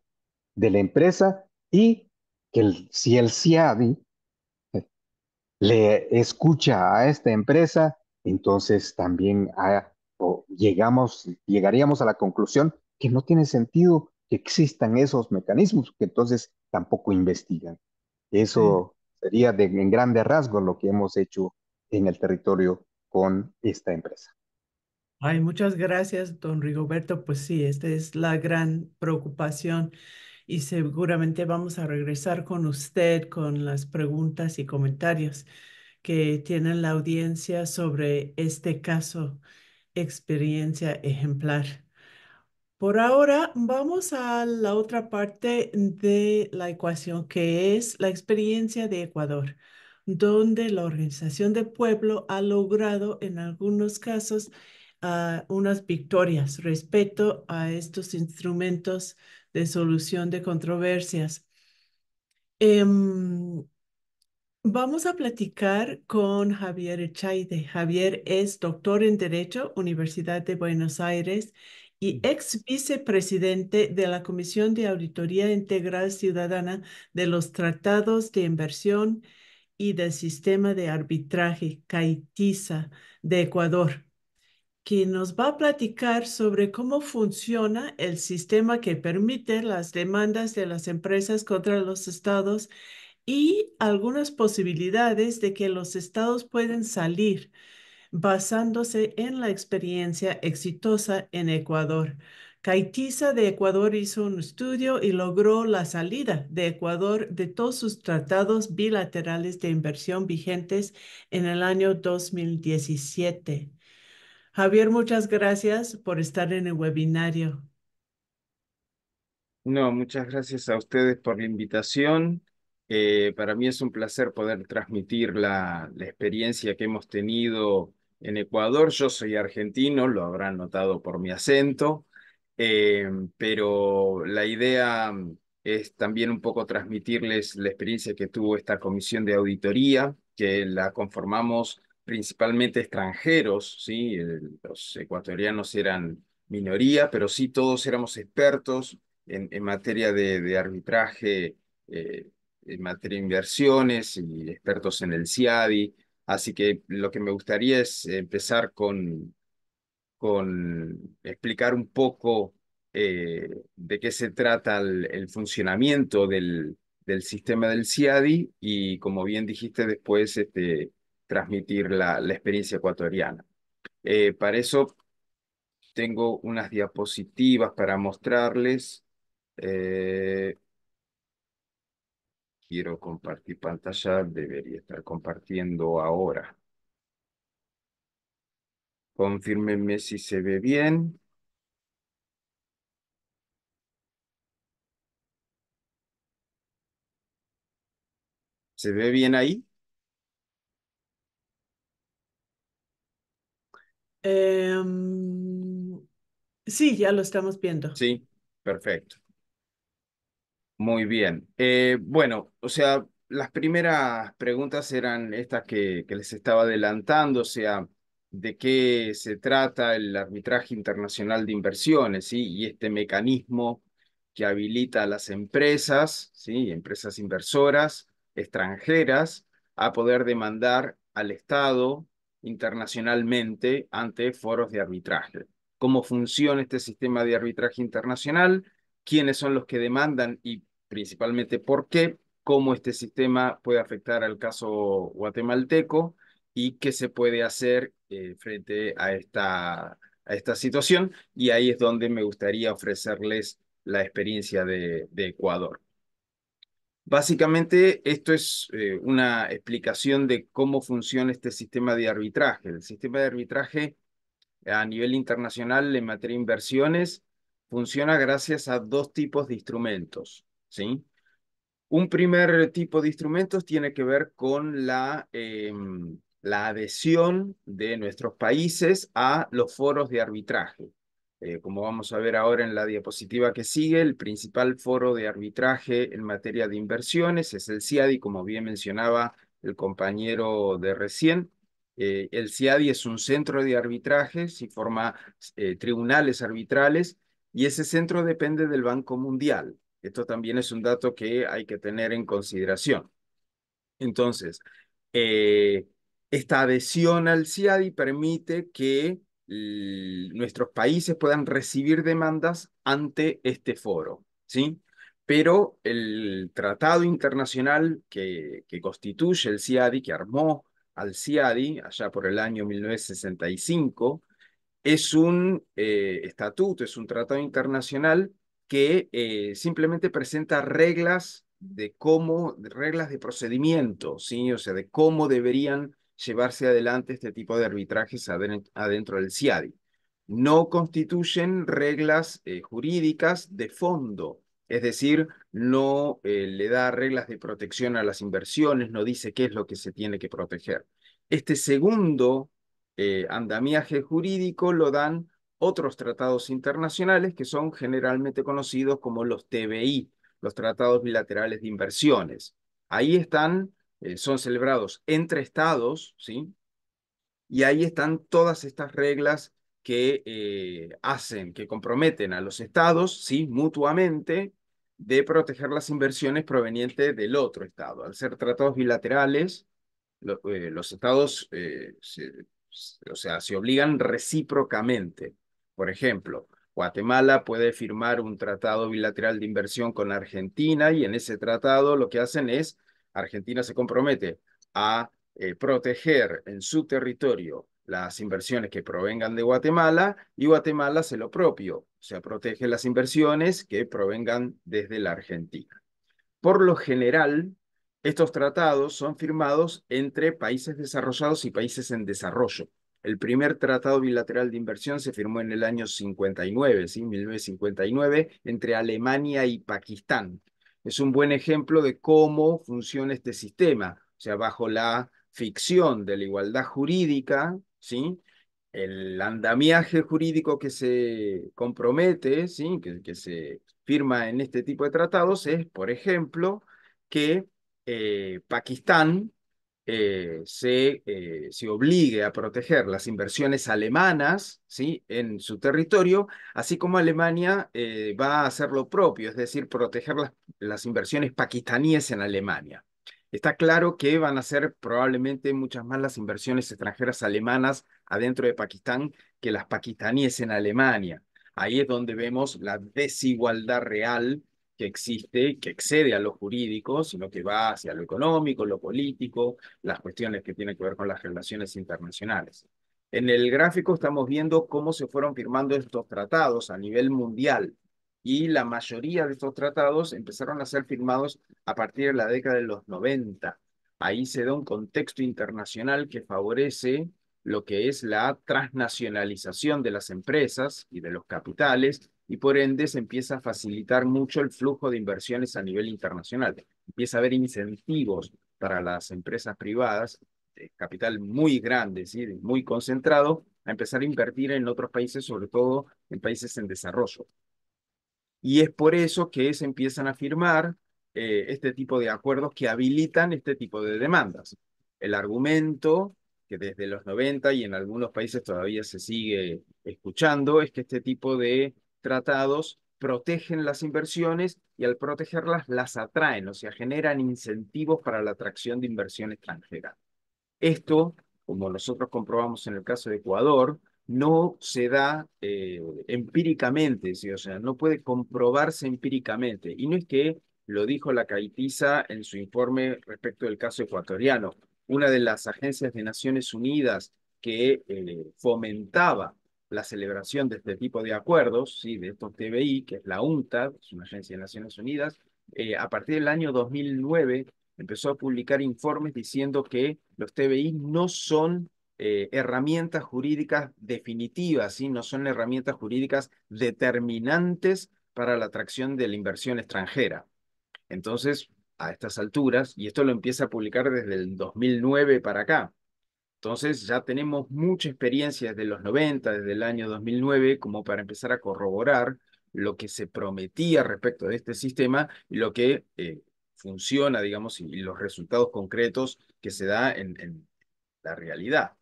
de la empresa y que si el CIADI eh, le escucha a esta empresa, entonces también hay llegamos, llegaríamos a la conclusión que no tiene sentido que existan esos mecanismos, que entonces tampoco investigan. Eso sería en grande rasgo lo que hemos hecho en el territorio con esta empresa. Ay, muchas gracias, don Rigoberto. Pues sí, esta es la gran preocupación y seguramente vamos a regresar con usted con las preguntas y comentarios que tienen la audiencia sobre este caso experiencia ejemplar. Por ahora, vamos a la otra parte de la ecuación, que es la experiencia de Ecuador, donde la organización de pueblo ha logrado en algunos casos ah, unas victorias respecto a estos instrumentos de solución de controversias. Em, Vamos a platicar con Javier Echaide. Javier es doctor en Derecho, Universidad de Buenos Aires, y ex vicepresidente de la Comisión de Auditoría Integral Ciudadana de los Tratados de Inversión y del Sistema de Arbitraje, CAITISA, de Ecuador, que nos va a platicar sobre cómo funciona el sistema que permite las demandas de las empresas contra los estados y algunas posibilidades de que los estados pueden salir basándose en la experiencia exitosa en Ecuador. CAITISA de Ecuador hizo un estudio y logró la salida de Ecuador de todos sus tratados bilaterales de inversión vigentes en el año 2017. Javier, muchas gracias por estar en el webinario. No, muchas gracias a ustedes por la invitación. Eh, para mí es un placer poder transmitir la, experiencia que hemos tenido en Ecuador. Yo soy argentino, lo habrán notado por mi acento, eh, pero la idea mm, es también un poco transmitirles la experiencia que tuvo esta comisión de auditoría, que la conformamos principalmente extranjeros, ¿sí? los ecuatorianos eran minoría, pero sí todos éramos expertos en, materia de, arbitraje. Eh, en materia de inversiones y expertos en el CIADI. Así que lo que me gustaría es empezar con, con explicar un poco eh, de qué se trata el, funcionamiento del, sistema del CIADI y, como bien dijiste, después este, transmitir la, la experiencia ecuatoriana. Eh, para eso tengo unas diapositivas para mostrarles. Eh, quiero compartir pantalla, debería estar compartiendo ahora. Confírmenme si se ve bien. ¿Se ve bien ahí? Em, sí, ya lo estamos viendo. Sí, perfecto. Muy bien. Eh, bueno, o sea, las primeras preguntas eran estas que, les estaba adelantando, o sea, de qué se trata el arbitraje internacional de inversiones ¿sí? y este mecanismo que habilita a las empresas, ¿sí? empresas inversoras extranjeras, a poder demandar al Estado internacionalmente ante foros de arbitraje. ¿Cómo funciona este sistema de arbitraje internacional? quiénes son los que demandan y principalmente por qué, cómo este sistema puede afectar al caso guatemalteco y qué se puede hacer eh, frente a esta, a esta situación. Y ahí es donde me gustaría ofrecerles la experiencia de, Ecuador. Básicamente, esto es eh, una explicación de cómo funciona este sistema de arbitraje. El sistema de arbitraje a nivel internacional en materia de inversiones funciona gracias a dos tipos de instrumentos. ¿sí? Un primer tipo de instrumentos tiene que ver con la, em, la adhesión de nuestros países a los foros de arbitraje. Eh, como vamos a ver ahora en la diapositiva que sigue, el principal foro de arbitraje en materia de inversiones es el CIADI, como bien mencionaba el compañero de recién. Eh, el CIADI es un centro de arbitraje, y forma eh, tribunales arbitrales, y ese centro depende del Banco Mundial. Esto también es un dato que hay que tener en consideración. Entonces, eh, esta adhesión al CIADI permite que nuestros países puedan recibir demandas ante este foro, ¿sí? Pero el tratado internacional que, que constituye el CIADI, que armó al CIADI allá por el año 1965, es un eh, estatuto, es un tratado internacional que eh, simplemente presenta reglas de cómo, reglas de procedimiento, ¿sí? o sea, de cómo deberían llevarse adelante este tipo de arbitrajes adentro del CIADI. No constituyen reglas eh, jurídicas de fondo, es decir, no eh, le da reglas de protección a las inversiones, no dice qué es lo que se tiene que proteger. Este segundo andamiaje jurídico lo dan otros tratados internacionales que son generalmente conocidos como los TBI, los tratados bilaterales de inversiones. Ahí están, eh, son celebrados entre estados, ¿sí? Y ahí están todas estas reglas que eh, hacen, que comprometen a los estados, ¿sí? Mutuamente de proteger las inversiones provenientes del otro estado. Al ser tratados bilaterales, eh, los estados, o sea, se obligan recíprocamente por ejemplo, Guatemala puede firmar un tratado bilateral de inversión con Argentina y en ese tratado lo que hacen es, Argentina se compromete a eh, proteger en su territorio las inversiones que provengan de Guatemala y Guatemala hace lo propio, o sea, protege las inversiones que provengan desde la Argentina. Por lo general, estos tratados son firmados entre países desarrollados y países en desarrollo. El primer tratado bilateral de inversión se firmó en el año 59, ¿sí? 1959, entre Alemania y Pakistán. Es un buen ejemplo de cómo funciona este sistema, o sea, bajo la ficción de la igualdad jurídica, ¿sí? el andamiaje jurídico que se compromete, ¿sí? que, se firma en este tipo de tratados, es, por ejemplo, que eh, Pakistán eh, eh, se, obligue a proteger las inversiones alemanas ¿sí? en su territorio, así como Alemania eh, va a hacer lo propio, es decir, proteger las, las, inversiones pakistaníes en Alemania. Está claro que van a ser probablemente muchas más las inversiones extranjeras alemanas adentro de Pakistán que las pakistaníes en Alemania. Ahí es donde vemos la desigualdad real que existe, que excede a lo jurídico, sino que va hacia lo económico, lo político, las cuestiones que tienen que ver con las relaciones internacionales. En el gráfico estamos viendo cómo se fueron firmando estos tratados a nivel mundial y la mayoría de estos tratados empezaron a ser firmados a partir de la década de los 90. Ahí se da un contexto internacional que favorece lo que es la transnacionalización de las empresas y de los capitales y por ende se empieza a facilitar mucho el flujo de inversiones a nivel internacional. Empieza a haber incentivos para las empresas privadas de capital muy grande, ¿sí? muy concentrado, a empezar a invertir en otros países, sobre todo en países en desarrollo. Y es por eso que se empiezan a firmar eh, este tipo de acuerdos que habilitan este tipo de demandas. El argumento que desde los 90 y en algunos países todavía se sigue escuchando es que este tipo de tratados protegen las inversiones y al protegerlas las atraen, o sea, generan incentivos para la atracción de inversión extranjera. Esto, como nosotros comprobamos en el caso de Ecuador, no se da eh, empíricamente, o sea, no puede comprobarse empíricamente. Y no es que lo dijo la Caitiza en su informe respecto del caso ecuatoriano, una de las agencias de Naciones Unidas que eh, fomentaba la celebración de este tipo de acuerdos, de estos TBI, que es la UNTA, es una agencia de Naciones Unidas, eh, a partir del año 2009 empezó a publicar informes diciendo que los TBI no son eh, herramientas jurídicas definitivas, no son herramientas jurídicas determinantes para la atracción de la inversión extranjera. Entonces, a estas alturas, y esto lo empieza a publicar desde el 2009 para acá, entonces ya tenemos mucha experiencia desde los 90, desde el año 2009, como para empezar a corroborar lo que se prometía respecto de este sistema y lo que eh, funciona, digamos, y, los resultados concretos que se da en, la realidad.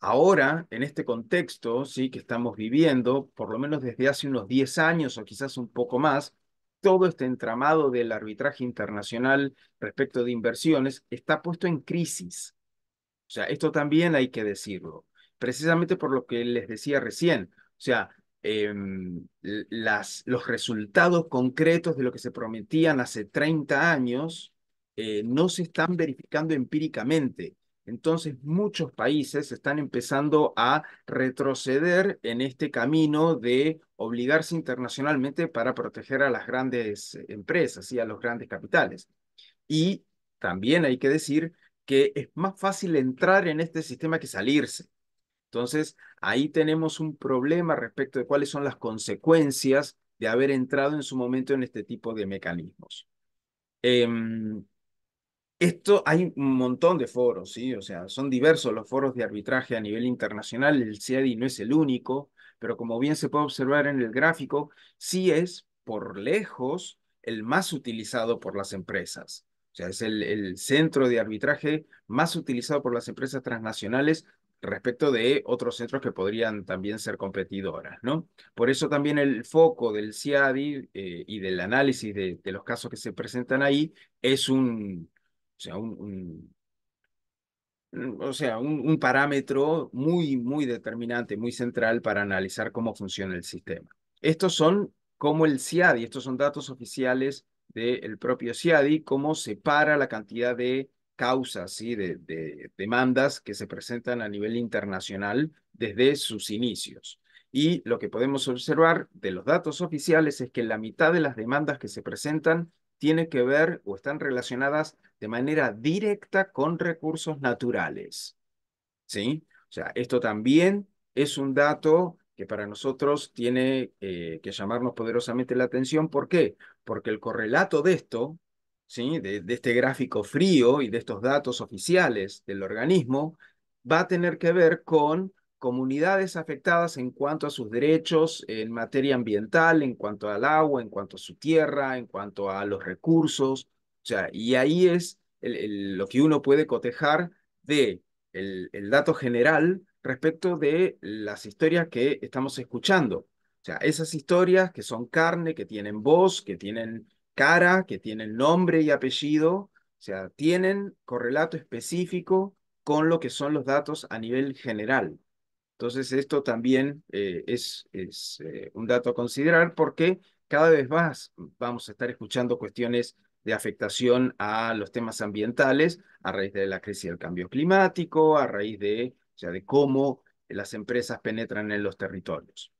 Ahora, en este contexto, sí, que estamos viviendo, por lo menos desde hace unos 10 años o quizás un poco más, todo este entramado del arbitraje internacional respecto de inversiones está puesto en crisis. O sea, esto también hay que decirlo, precisamente por lo que les decía recién. O sea, em, los resultados concretos de lo que se prometían hace 30 años eh, no se están verificando empíricamente. Entonces, muchos países están empezando a retroceder en este camino de obligarse internacionalmente para proteger a las grandes eh, empresas y a los grandes capitales. Y también hay que decir que es más fácil entrar en este sistema que salirse. Entonces, ahí tenemos un problema respecto de cuáles son las consecuencias de haber entrado en su momento en este tipo de mecanismos. Em, esto hay un montón de foros, ¿sí? O sea, son diversos los foros de arbitraje a nivel internacional, el CIADI no es el único, pero como bien se puede observar en el gráfico, sí es por lejos el más utilizado por las empresas. O sea, es el, centro de arbitraje más utilizado por las empresas transnacionales respecto de otros centros que podrían también ser competidoras, ¿no? Por eso también el foco del CIADI eh, y del análisis de, los casos que se presentan ahí es un, o sea, un, parámetro muy, muy determinante, muy central para analizar cómo funciona el sistema. Estos son como el CIADI, estos son datos oficiales del propio CIADI, cómo separa la cantidad de causas, y de, demandas que se presentan a nivel internacional desde sus inicios. Y lo que podemos observar de los datos oficiales es que la mitad de las demandas que se presentan tiene que ver o están relacionadas de manera directa con recursos naturales. ¿Sí? O sea, esto también es un dato que para nosotros tiene eh, que llamarnos poderosamente la atención. ¿Por qué? Porque el correlato de esto, ¿sí? de, este gráfico frío y de estos datos oficiales del organismo, va a tener que ver con comunidades afectadas en cuanto a sus derechos en materia ambiental, en cuanto al agua, en cuanto a su tierra, en cuanto a los recursos. sea, y ahí es lo que uno puede cotejar de el, dato general respecto de las historias que estamos escuchando. O sea, esas historias que son carne, que tienen voz, que tienen cara, que tienen nombre y apellido, o sea, tienen correlato específico con lo que son los datos a nivel general. Entonces, esto también eh, es, eh, un dato a considerar porque cada vez más vamos a estar escuchando cuestiones de afectación a los temas ambientales a raíz de la crisis del cambio climático, a raíz de sea, de cómo eh, las empresas penetran en los territorios.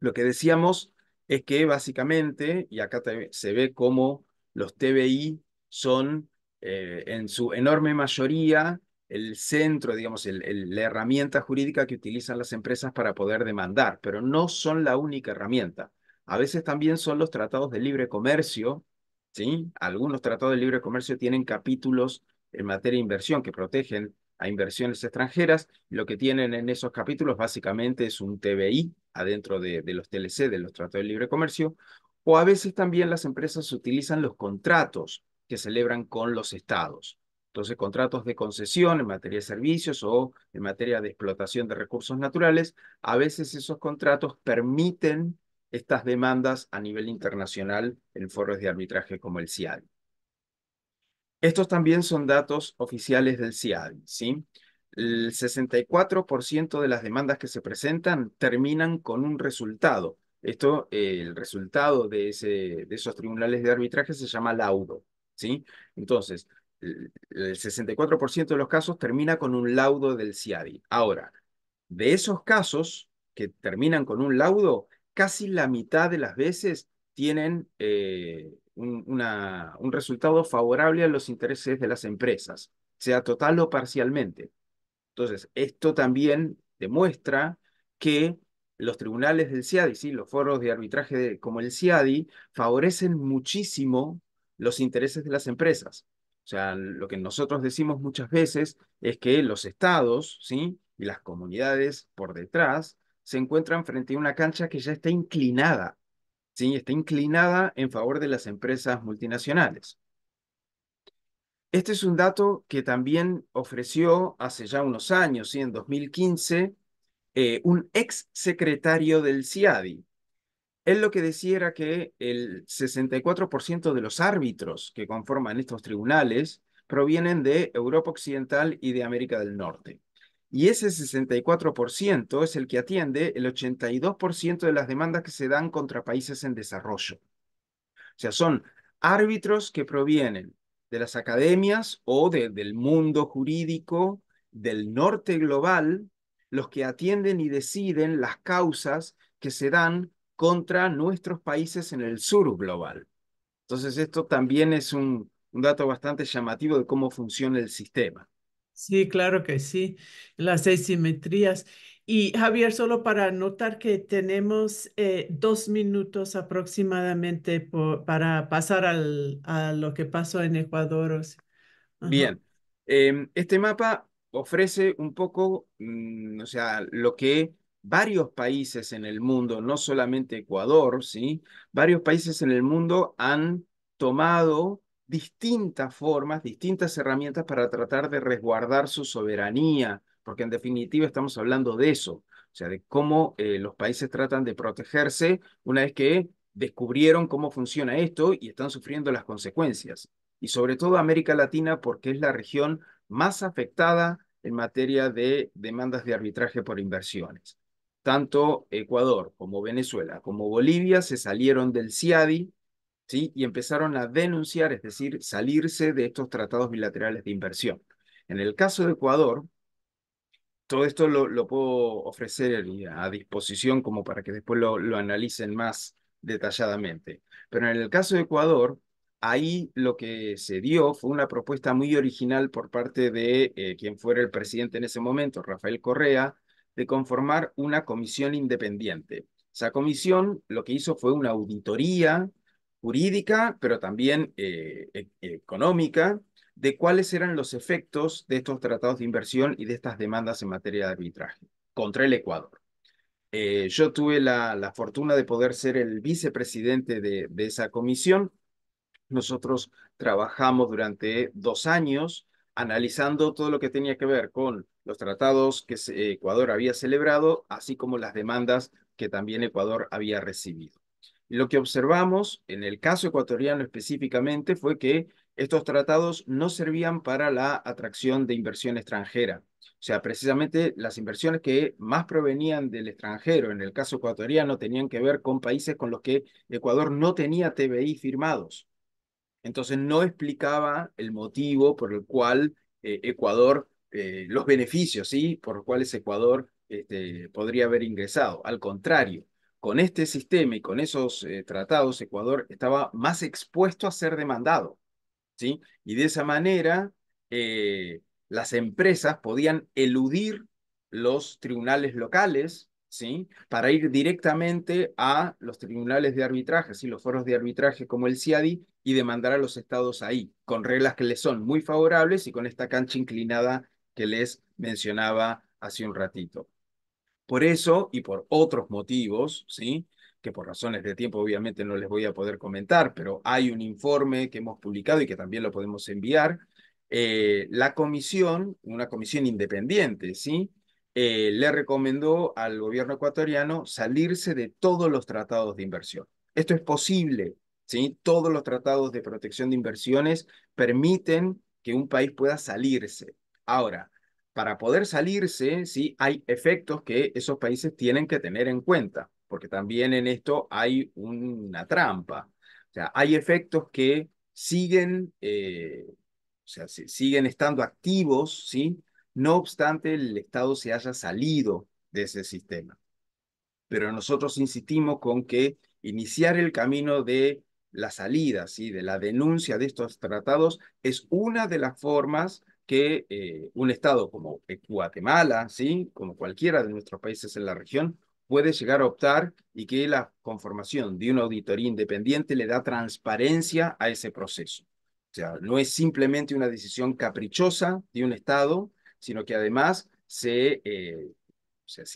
Lo que decíamos es que básicamente, y acá se ve cómo los TBI son eh, en su enorme mayoría el centro, digamos, la herramienta jurídica que utilizan las empresas para poder demandar, pero no son la única herramienta. A veces también son los tratados de libre comercio, ¿sí? Algunos tratados de libre comercio tienen capítulos en materia de inversión que protegen a inversiones extranjeras. Lo que tienen en esos capítulos básicamente es un TBI adentro de, los TLC, de los tratados de libre comercio, o a veces también las empresas utilizan los contratos que celebran con los estados. Entonces, contratos de concesión en materia de servicios o en materia de explotación de recursos naturales, a veces esos contratos permiten estas demandas a nivel internacional en foros de arbitraje como el estos también son datos oficiales del CIADI, ¿sí? El 64% de las demandas que se presentan terminan con un resultado. Esto, eh, el resultado de, ese, de esos tribunales de arbitraje se llama laudo, ¿sí? Entonces, el 64% de los casos termina con un laudo del CIADI. Ahora, de esos casos que terminan con un laudo, casi la mitad de las veces tienen eh, un, una, un resultado favorable a los intereses de las empresas, sea total o parcialmente. Entonces, esto también demuestra que los tribunales del CIADI, los foros de arbitraje como el CIADI, favorecen muchísimo los intereses de las empresas. O sea, lo que nosotros decimos muchas veces es que los estados ¿sí? y las comunidades por detrás se encuentran frente a una cancha que ya está inclinada está inclinada en favor de las empresas multinacionales. Este es un dato que también ofreció hace ya unos años, en 2015, eh, un ex secretario del CIADI. Él lo que decía era que el 64% de los árbitros que conforman estos tribunales provienen de Europa Occidental y de América del Norte y ese 64% es el que atiende el 82% de las demandas que se dan contra países en desarrollo. O sea, son árbitros que provienen de las academias o del mundo jurídico, del norte global, los que atienden y deciden las causas que se dan contra nuestros países en el sur global. Entonces, esto también es un dato bastante llamativo de cómo funciona el sistema. Sí, claro que sí, las asimetrías. Y Javier, solo para notar que tenemos eh, dos minutos aproximadamente para pasar a lo que pasó en Ecuador. Bien, em, este mapa ofrece un poco, mm, o sea, lo que varios países en el mundo, no solamente Ecuador, ¿sí? Varios países en el mundo han tomado distintas formas, distintas herramientas para tratar de resguardar su soberanía, porque en definitiva estamos hablando de eso, o sea, de cómo eh, los países tratan de protegerse una vez que descubrieron cómo funciona esto y están sufriendo las consecuencias. Y sobre todo América Latina, porque es la región más afectada en materia de demandas de arbitraje por inversiones. Tanto Ecuador como Venezuela como Bolivia se salieron del CIADI, y empezaron a denunciar, es decir, salirse de estos tratados bilaterales de inversión. En el caso de Ecuador, todo esto lo, puedo ofrecer a disposición como para que después lo, analicen más detalladamente. Pero en el caso de Ecuador, ahí lo que se dio fue una propuesta muy original por parte de eh, quien fuera el presidente en ese momento, Rafael Correa, de conformar una comisión independiente. Esa comisión lo que hizo fue una auditoría jurídica, pero también eh, e-, económica, de cuáles eran los efectos de estos tratados de inversión y de estas demandas en materia de arbitraje contra el Ecuador. Eh, yo tuve la, fortuna de poder ser el vicepresidente de, de, esa comisión. Nosotros trabajamos durante dos años analizando todo lo que tenía que ver con los tratados que Ecuador había celebrado, así como las demandas que también Ecuador había recibido. Lo que observamos, en el caso ecuatoriano específicamente, fue que estos tratados no servían para la atracción de inversión extranjera. O sea, precisamente las inversiones que más provenían del extranjero, en el caso ecuatoriano, tenían que ver con países con los que Ecuador no tenía TBI firmados. Entonces no explicaba el motivo por el cual eh, Ecuador, eh, los beneficios, ¿sí? Por los cuales Ecuador este, podría haber ingresado. Al contrario, con este sistema y con esos eh, tratados, Ecuador estaba más expuesto a ser demandado, ¿sí? Y de esa manera, eh, las empresas podían eludir los tribunales locales, ¿sí? Para ir directamente a los tribunales de arbitraje, ¿sí? Los foros de arbitraje como el CIADI y demandar a los estados ahí, con reglas que les son muy favorables y con esta cancha inclinada que les mencionaba hace un ratito. Por eso y por otros motivos, ¿sí? que por razones de tiempo obviamente no les voy a poder comentar, pero hay un informe que hemos publicado y que también lo podemos enviar, eh, la comisión, una comisión independiente, ¿sí? Eh, le recomendó al gobierno ecuatoriano salirse de todos los tratados de inversión. Esto es posible, ¿sí? Todos los tratados de protección de inversiones permiten que un país pueda salirse. Ahora, para poder salirse, sí, hay efectos que esos países tienen que tener en cuenta, porque también en esto hay una trampa. O sea, hay efectos que siguen, eh, o sea, siguen estando activos, ¿sí? No obstante el Estado se haya salido de ese sistema. Pero nosotros insistimos con que iniciar el camino de la salida, ¿sí? de la denuncia de estos tratados, es una de las formas que eh, un Estado como eh, Guatemala, ¿sí? como cualquiera de nuestros países en la región, puede llegar a optar y que la conformación de una auditoría independiente le da transparencia a ese proceso. O sea, no es simplemente una decisión caprichosa de un Estado, sino que además se, eh,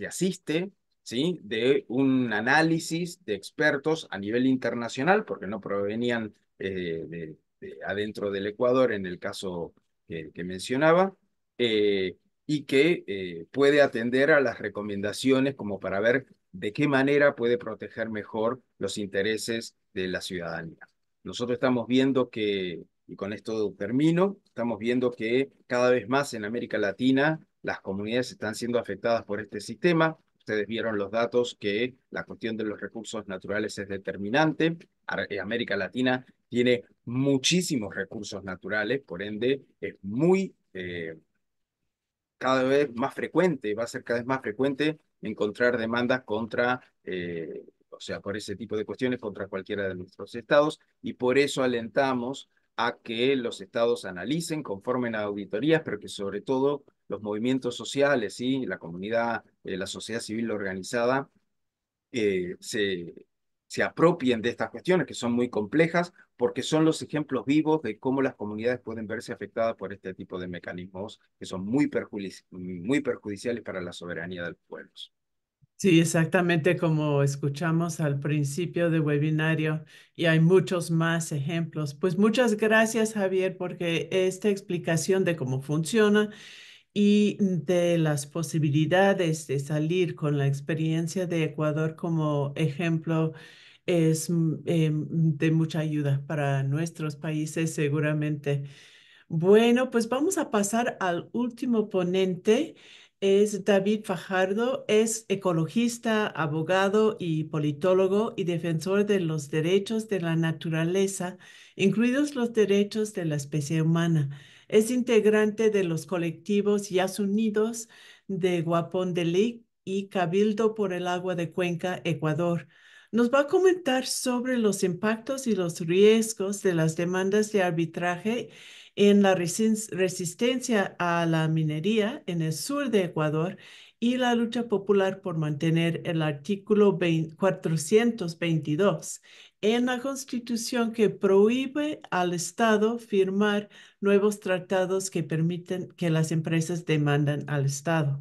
asiste ¿sí? de un análisis de expertos a nivel internacional, porque no provenían de adentro del Ecuador en el caso que, mencionaba, eh, y que eh, puede atender a las recomendaciones como para ver de qué manera puede proteger mejor los intereses de la ciudadanía. Nosotros estamos viendo que, y con esto termino, estamos viendo que cada vez más en América Latina las comunidades están siendo afectadas por este sistema. Ustedes vieron los datos que la cuestión de los recursos naturales es determinante. Eh, América Latina tiene muchísimos recursos naturales, por ende es muy, eh, cada vez más frecuente, va a ser cada vez más frecuente encontrar demandas contra, eh, o sea, por ese tipo de cuestiones contra cualquiera de nuestros estados y por eso alentamos a que los estados analicen, conformen a auditorías, pero que sobre todo los movimientos sociales y la comunidad, eh, la sociedad civil organizada se, se apropien de estas cuestiones que son muy complejas, porque son los ejemplos vivos de cómo las comunidades pueden verse afectadas por este tipo de mecanismos que son muy, perjudiciales para la soberanía de los pueblos. Sí, exactamente como escuchamos al principio del webinario y hay muchos más ejemplos. Pues muchas gracias, Javier, porque esta explicación de cómo funciona y de las posibilidades de salir con la experiencia de Ecuador como ejemplo es mm, em, de mucha ayuda para nuestros países seguramente. Bueno, pues vamos a pasar al último ponente. Es David Fajardo, es ecologista, abogado y politólogo y defensor de los derechos de la naturaleza, incluidos los derechos de la especie humana. Es integrante de los colectivos Yas Unidos de Guapón de y Cabildo por el Agua de Cuenca, Ecuador nos va a comentar sobre los impactos y los riesgos de las demandas de arbitraje en la resistencia a la minería en el sur de Ecuador y la lucha popular por mantener el artículo 422 en la Constitución que prohíbe al Estado firmar nuevos tratados que permiten que las empresas demandan al Estado.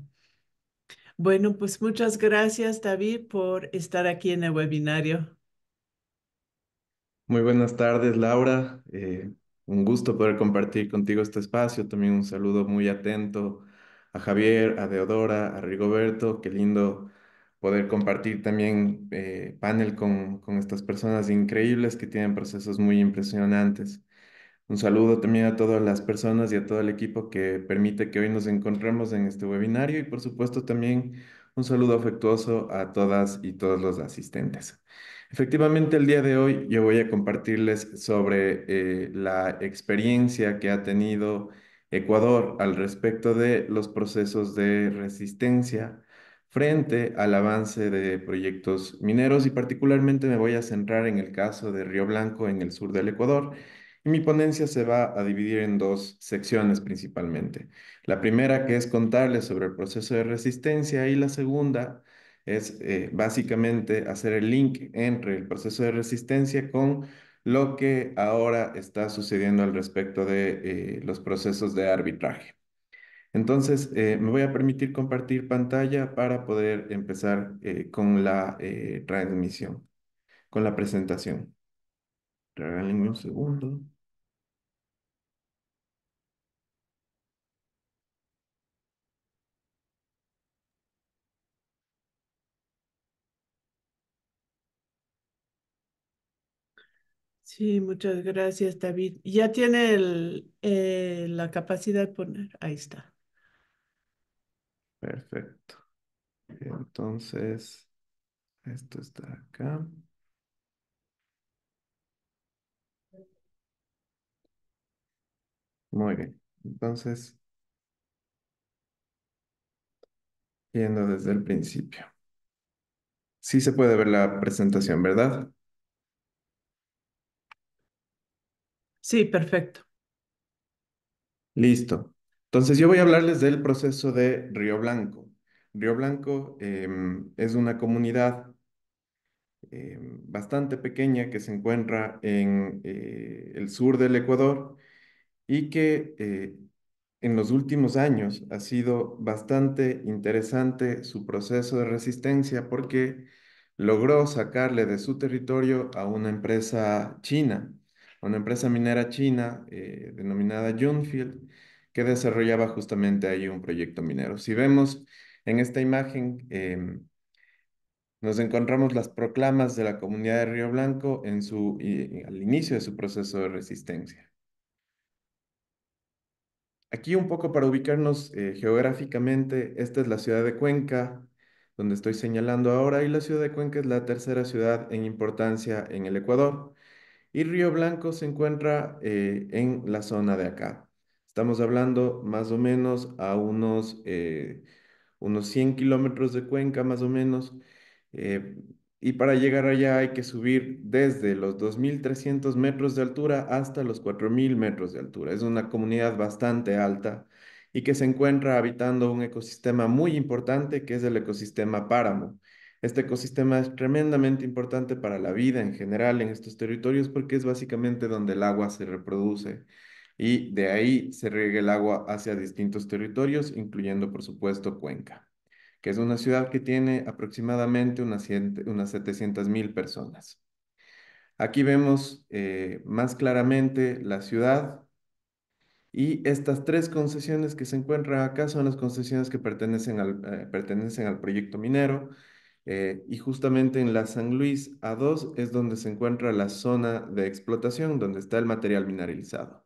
Bueno, pues muchas gracias, David, por estar aquí en el webinario. Muy buenas tardes, Laura. Eh, un gusto poder compartir contigo este espacio. También un saludo muy atento a Javier, a Deodora, a Rigoberto. Qué lindo poder compartir también eh, panel con estas personas increíbles que tienen procesos muy impresionantes. Un saludo también a todas las personas y a todo el equipo que permite que hoy nos encontremos en este webinario y por supuesto también un saludo afectuoso a todas y todos los asistentes. Efectivamente, el día de hoy yo voy a compartirles sobre eh, la experiencia que ha tenido Ecuador al respecto de los procesos de resistencia frente al avance de proyectos mineros y particularmente me voy a centrar en el caso de Río Blanco en el sur del Ecuador y mi ponencia se va a dividir en dos secciones principalmente. La primera que es contarles sobre el proceso de resistencia y la segunda es eh, básicamente hacer el link entre el proceso de resistencia con lo que ahora está sucediendo al respecto de eh, los procesos de arbitraje. Entonces, eh, me voy a permitir compartir pantalla para poder empezar con la transmisión, con la presentación. Regálenme un segundo. Sí, muchas gracias, David. Ya tiene eh, la capacidad de poner. Ahí está. Perfecto. Entonces, esto está acá. Muy bien. Entonces, viendo desde el principio. Sí se puede ver la presentación, ¿verdad? Sí, perfecto. Listo. Entonces yo voy a hablarles del proceso de Río Blanco. Río Blanco em, es una comunidad em, bastante pequeña que se encuentra en eh, el sur del Ecuador y que eh, en los últimos años ha sido bastante interesante su proceso de resistencia porque logró sacarle de su territorio a una empresa china, una empresa minera china eh, denominada Junfield, que desarrollaba justamente ahí un proyecto minero. Si vemos en esta imagen, eh, nos encontramos las proclamas de la comunidad de Río Blanco en su, al inicio de su proceso de resistencia. Aquí un poco para ubicarnos eh, geográficamente, esta es la ciudad de Cuenca, donde estoy señalando ahora, y la ciudad de Cuenca es la tercera ciudad en importancia en el Ecuador. Y Río Blanco se encuentra eh, en la zona de acá. Estamos hablando más o menos a unos, eh, unos 100 kilómetros de Cuenca, más o menos. Y para llegar allá hay que subir desde los 2.300 metros de altura hasta los 4.000 metros de altura. Es una comunidad bastante alta y que se encuentra habitando un ecosistema muy importante que es el ecosistema páramo. Este ecosistema es tremendamente importante para la vida en general en estos territorios porque es básicamente donde el agua se reproduce y de ahí se riega el agua hacia distintos territorios, incluyendo por supuesto Cuenca que es una ciudad que tiene aproximadamente unas, 700.000 mil personas. Aquí vemos eh, más claramente la ciudad y estas tres concesiones que se encuentran acá son las concesiones que pertenecen al, eh, proyecto minero eh, y justamente en la San Luis A2 es donde se encuentra la zona de explotación, donde está el material mineralizado.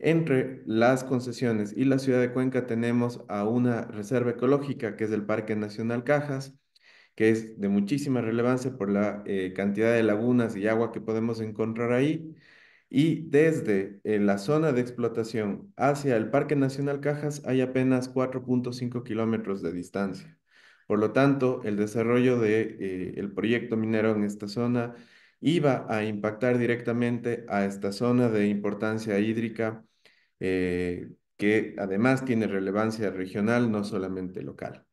Entre las concesiones y la ciudad de Cuenca tenemos a una reserva ecológica que es el Parque Nacional Cajas, que es de muchísima relevancia por la eh, cantidad de lagunas y agua que podemos encontrar ahí. Y desde eh, la zona de explotación hacia el Parque Nacional Cajas hay apenas 4.5 kilómetros de distancia. Por lo tanto, el desarrollo del eh, proyecto minero en esta zona iba a impactar directamente a esta zona de importancia hídrica eh, que además tiene relevancia regional, no solamente local.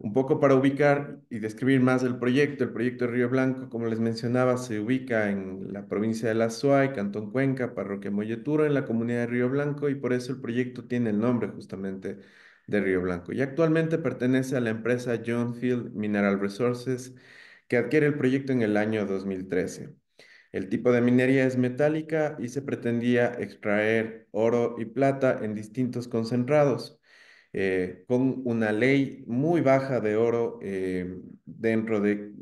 Un poco para ubicar y describir más el proyecto, el proyecto de Río Blanco, como les mencionaba, se ubica en la provincia de La Suay, Cantón Cuenca, Parroquia Molleturo, en la comunidad de Río Blanco, y por eso el proyecto tiene el nombre justamente de Río Blanco. Y actualmente pertenece a la empresa Johnfield Mineral Resources, que adquiere el proyecto en el año 2013. El tipo de minería es metálica y se pretendía extraer oro y plata en distintos concentrados, eh, con una ley muy baja de oro eh, dentro de,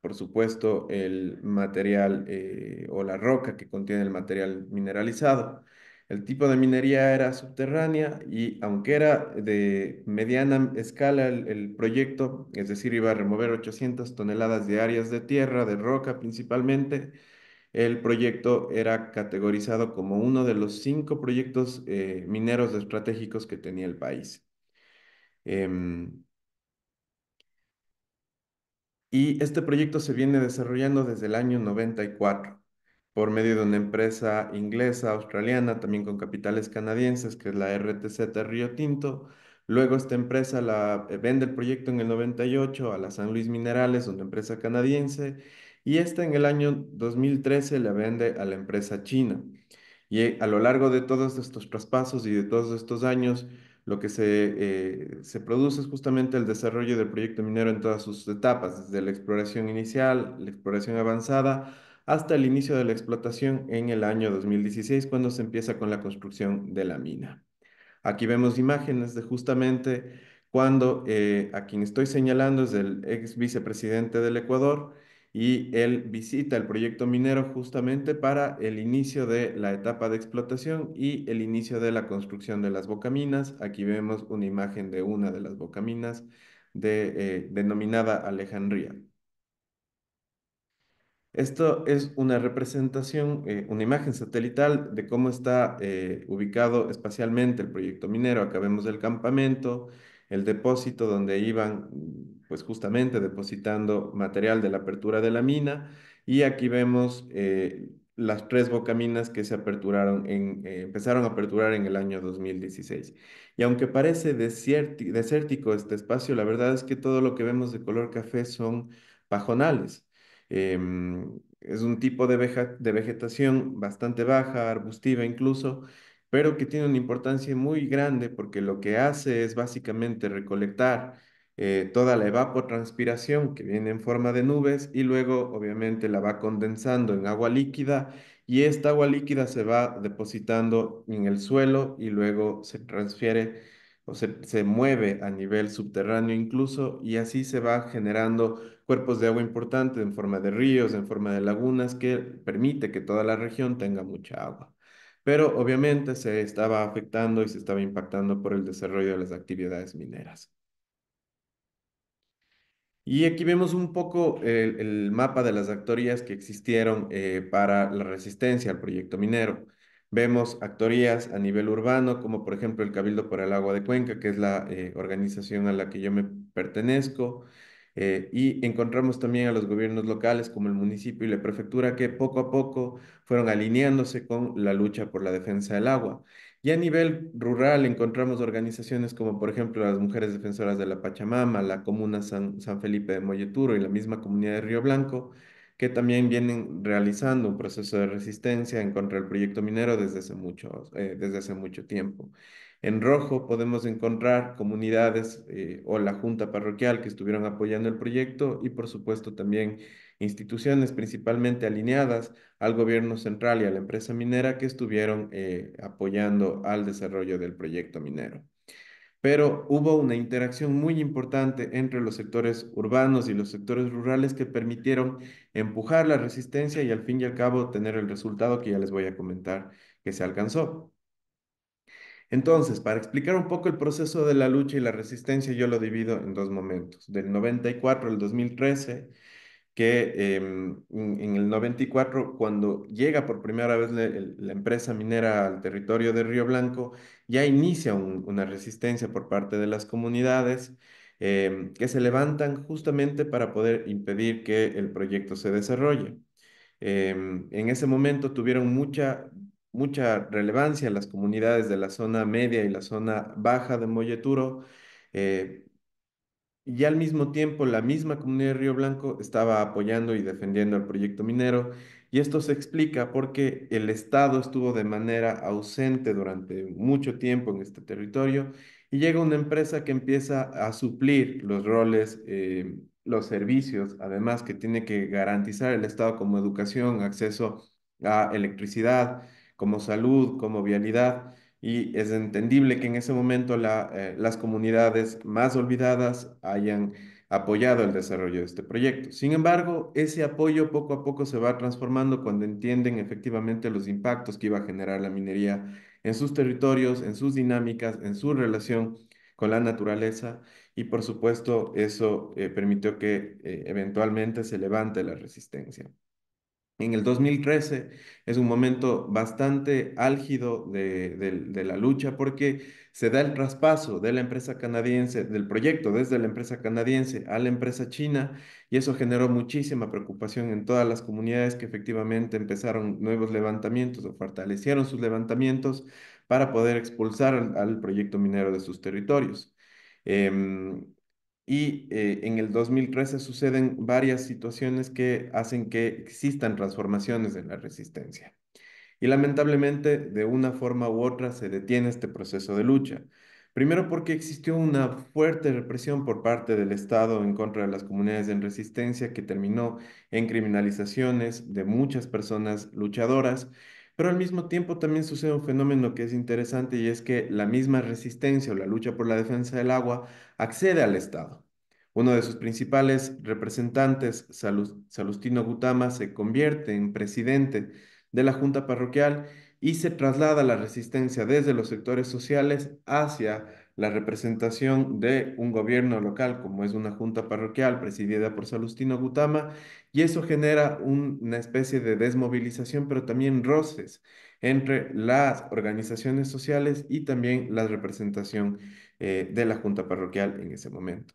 por supuesto, el material eh, o la roca que contiene el material mineralizado. El tipo de minería era subterránea y aunque era de mediana escala el, proyecto, es decir, iba a remover 800 toneladas de áreas de tierra, de roca principalmente, el proyecto era categorizado como uno de los cinco proyectos eh, mineros estratégicos que tenía el país. Em, y este proyecto se viene desarrollando desde el año 94 por medio de una empresa inglesa, australiana, también con capitales canadienses, que es la RTZ Río Tinto. Luego esta empresa la, eh, vende el proyecto en el 98 a la San Luis Minerales, una empresa canadiense y esta en el año 2013 la vende a la empresa china. Y a lo largo de todos estos traspasos y de todos estos años, lo que eh, se, produce es justamente el desarrollo del proyecto minero en todas sus etapas, desde la exploración inicial, la exploración avanzada, hasta el inicio de la explotación en el año 2016, cuando se empieza con la construcción de la mina. Aquí vemos imágenes de justamente cuando eh, a quien estoy señalando es el ex vicepresidente del Ecuador, y él visita el proyecto minero justamente para el inicio de la etapa de explotación y el inicio de la construcción de las bocaminas. Aquí vemos una imagen de una de las bocaminas de, eh, denominada Alejandría. Esto es una representación, eh, una imagen satelital de cómo está eh, ubicado espacialmente el proyecto minero. Acá vemos el campamento, el depósito donde iban, pues justamente depositando material de la apertura de la mina. Y aquí vemos eh, las tres bocaminas que se aperturaron eh, empezaron a aperturar en el año 2016. Y aunque parece desértico este espacio, la verdad es que todo lo que vemos de color café son pajonales. Em, es un tipo de vegetación bastante baja, arbustiva incluso, pero que tiene una importancia muy grande porque lo que hace es básicamente recolectar eh, toda la evapotranspiración que viene en forma de nubes y luego obviamente la va condensando en agua líquida y esta agua líquida se va depositando en el suelo y luego se transfiere o se, se mueve a nivel subterráneo incluso y así se va generando cuerpos de agua importantes en forma de ríos, en forma de lagunas que permite que toda la región tenga mucha agua pero obviamente se estaba afectando y se estaba impactando por el desarrollo de las actividades mineras. Y aquí vemos un poco el, mapa de las actorías que existieron eh, para la resistencia al proyecto minero. Vemos actorías a nivel urbano, como por ejemplo el Cabildo por el Agua de Cuenca, que es la eh, organización a la que yo me pertenezco. Eh, y encontramos también a los gobiernos locales como el municipio y la prefectura que poco a poco fueron alineándose con la lucha por la defensa del agua. Y a nivel rural encontramos organizaciones como por ejemplo las Mujeres Defensoras de la Pachamama, la Comuna San, Felipe de Molleturo y la misma comunidad de Río Blanco, que también vienen realizando un proceso de resistencia en contra del proyecto minero desde eh, desde hace mucho tiempo. En rojo podemos encontrar comunidades eh, o la junta parroquial que estuvieron apoyando el proyecto y por supuesto también instituciones principalmente alineadas al gobierno central y a la empresa minera que estuvieron eh, apoyando al desarrollo del proyecto minero. Pero hubo una interacción muy importante entre los sectores urbanos y los sectores rurales que permitieron empujar la resistencia y al fin y al cabo tener el resultado que ya les voy a comentar que se alcanzó. Entonces, para explicar un poco el proceso de la lucha y la resistencia, yo lo divido en dos momentos, del 94 al 2013, que em, en, el 94, cuando llega por primera vez la, empresa minera al territorio de Río Blanco, ya inicia una resistencia por parte de las comunidades. Em, que se levantan justamente para poder impedir que el proyecto se desarrolle. Em, en ese momento tuvieron mucha mucha relevancia en las comunidades de la zona media y la zona baja de Molleturo. Eh, y al mismo tiempo, la misma comunidad de Río Blanco estaba apoyando y defendiendo el proyecto minero. Y esto se explica porque el Estado estuvo de manera ausente durante mucho tiempo en este territorio y llega una empresa que empieza a suplir los roles eh, los servicios, además que tiene que garantizar el Estado como educación, acceso a electricidad, como salud, como vialidad, y es entendible que en ese momento eh, las comunidades más olvidadas hayan apoyado el desarrollo de este proyecto. Sin embargo, ese apoyo poco a poco se va transformando cuando entienden efectivamente los impactos que iba a generar la minería en sus territorios, en sus dinámicas, en su relación con la naturaleza y por supuesto eso eh, permitió que eh, eventualmente se levante la resistencia. En el 2013 es un momento bastante álgido de, la lucha porque se da el traspaso de la empresa canadiense, del proyecto desde la empresa canadiense a la empresa china y eso generó muchísima preocupación en todas las comunidades que efectivamente empezaron nuevos levantamientos o fortalecieron sus levantamientos para poder expulsar al, proyecto minero de sus territorios. Em, y eh, en el 2013 suceden varias situaciones que hacen que existan transformaciones en la resistencia. Y lamentablemente, de una forma u otra, se detiene este proceso de lucha. Primero porque existió una fuerte represión por parte del Estado en contra de las comunidades en resistencia que terminó en criminalizaciones de muchas personas luchadoras pero al mismo tiempo también sucede un fenómeno que es interesante y es que la misma resistencia o la lucha por la defensa del agua accede al Estado. Uno de sus principales representantes, Salustino Gutama, se convierte en presidente de la Junta Parroquial y se traslada la resistencia desde los sectores sociales hacia la representación de un gobierno local, como es una junta parroquial presidida por Salustino Gutama, y eso genera una especie de desmovilización, pero también roces entre las organizaciones sociales y también la representación eh, de la junta parroquial en ese momento.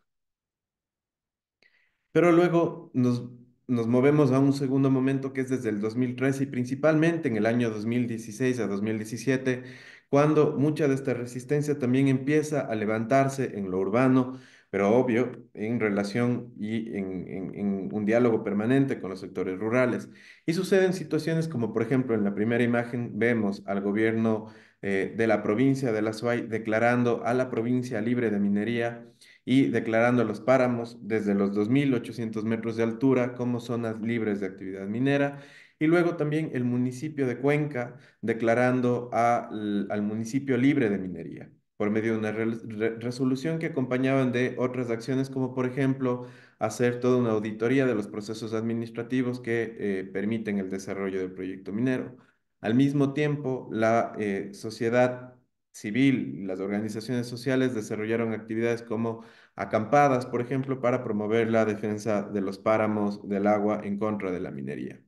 Pero luego nos, nos movemos a un segundo momento que es desde el 2013 y principalmente en el año 2016 a 2017 cuando mucha de esta resistencia también empieza a levantarse en lo urbano, pero obvio, en relación y en, un diálogo permanente con los sectores rurales. Y suceden situaciones como, por ejemplo, en la primera imagen vemos al gobierno eh, de la provincia de la Suay declarando a la provincia libre de minería y declarando los páramos desde los 2.800 metros de altura como zonas libres de actividad minera y luego también el municipio de Cuenca declarando al municipio libre de minería por medio de una resolución que acompañaban de otras acciones como por ejemplo hacer toda una auditoría de los procesos administrativos que eh, permiten el desarrollo del proyecto minero. Al mismo tiempo, la eh, sociedad civil las organizaciones sociales desarrollaron actividades como acampadas, por ejemplo, para promover la defensa de los páramos del agua en contra de la minería.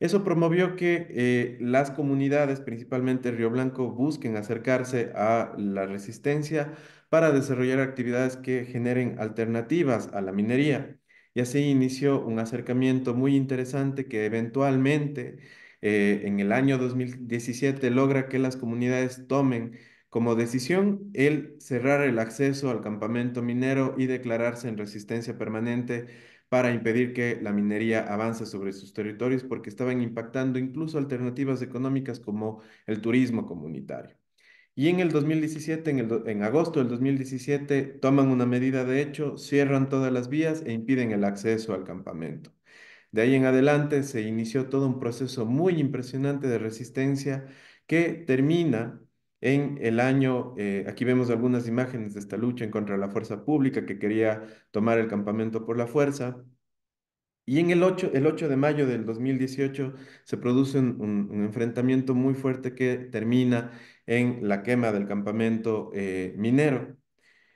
Eso promovió que eh, las comunidades, principalmente Río Blanco, busquen acercarse a la resistencia para desarrollar actividades que generen alternativas a la minería. Y así inició un acercamiento muy interesante que eventualmente eh, en el año 2017 logra que las comunidades tomen como decisión el cerrar el acceso al campamento minero y declararse en resistencia permanente para impedir que la minería avance sobre sus territorios porque estaban impactando incluso alternativas económicas como el turismo comunitario. Y en el 2017, en, agosto del 2017, toman una medida de hecho, cierran todas las vías e impiden el acceso al campamento. De ahí en adelante se inició todo un proceso muy impresionante de resistencia que termina en el año, eh, aquí vemos algunas imágenes de esta lucha en contra de la fuerza pública que quería tomar el campamento por la fuerza. Y en el 8, el de mayo del 2018 se produce un, enfrentamiento muy fuerte que termina en la quema del campamento eh, minero.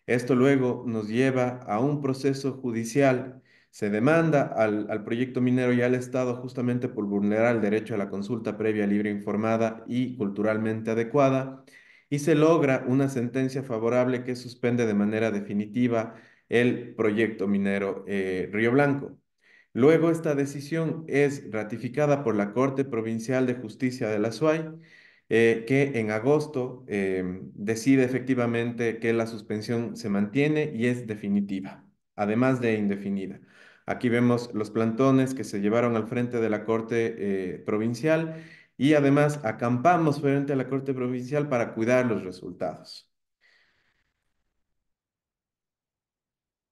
Esto luego nos lleva a un proceso judicial se demanda al, proyecto minero y al Estado justamente por vulnerar el derecho a la consulta previa, libre, informada y culturalmente adecuada, y se logra una sentencia favorable que suspende de manera definitiva el proyecto minero eh, Río Blanco. Luego esta decisión es ratificada por la Corte Provincial de Justicia de la Suai eh, que en agosto eh, decide efectivamente que la suspensión se mantiene y es definitiva, además de indefinida. Aquí vemos los plantones que se llevaron al frente de la Corte eh, Provincial y además acampamos frente a la Corte Provincial para cuidar los resultados.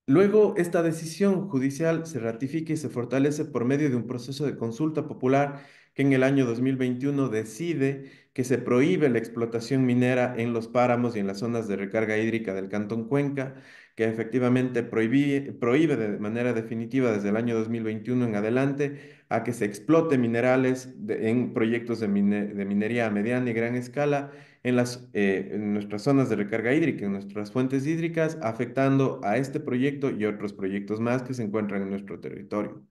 Luego, esta decisión judicial se ratifica y se fortalece por medio de un proceso de consulta popular que en el año 2021 decide que se prohíbe la explotación minera en los páramos y en las zonas de recarga hídrica del Cantón Cuenca, que efectivamente prohíbe de manera definitiva desde el año 2021 en adelante a que se explote minerales en proyectos de, de, minería a mediana y gran escala en, las, eh, en nuestras zonas de recarga hídrica, en nuestras fuentes hídricas, afectando a este proyecto y otros proyectos más que se encuentran en nuestro territorio.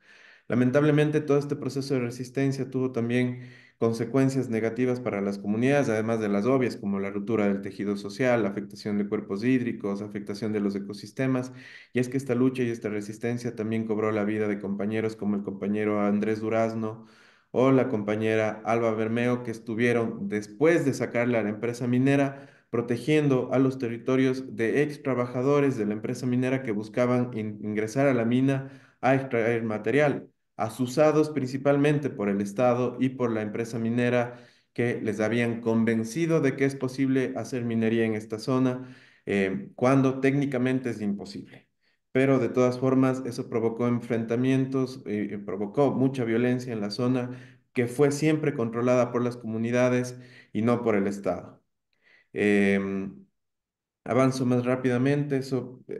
Lamentablemente, todo este proceso de resistencia tuvo también consecuencias negativas para las comunidades, además de las obvias, como la ruptura del tejido social, la afectación de cuerpos hídricos, afectación de los ecosistemas. Y es que esta lucha y esta resistencia también cobró la vida de compañeros como el compañero Andrés Durazno o la compañera Alba Bermeo, que estuvieron después de sacarle a la empresa minera protegiendo a los territorios de ex trabajadores de la empresa minera que buscaban ingresar a la mina a extraer material asusados principalmente por el Estado y por la empresa minera que les habían convencido de que es posible hacer minería en esta zona, eh, cuando técnicamente es imposible. Pero de todas formas, eso provocó enfrentamientos, eh, eh, provocó mucha violencia en la zona que fue siempre controlada por las comunidades y no por el Estado. Eh, avanzo más rápidamente,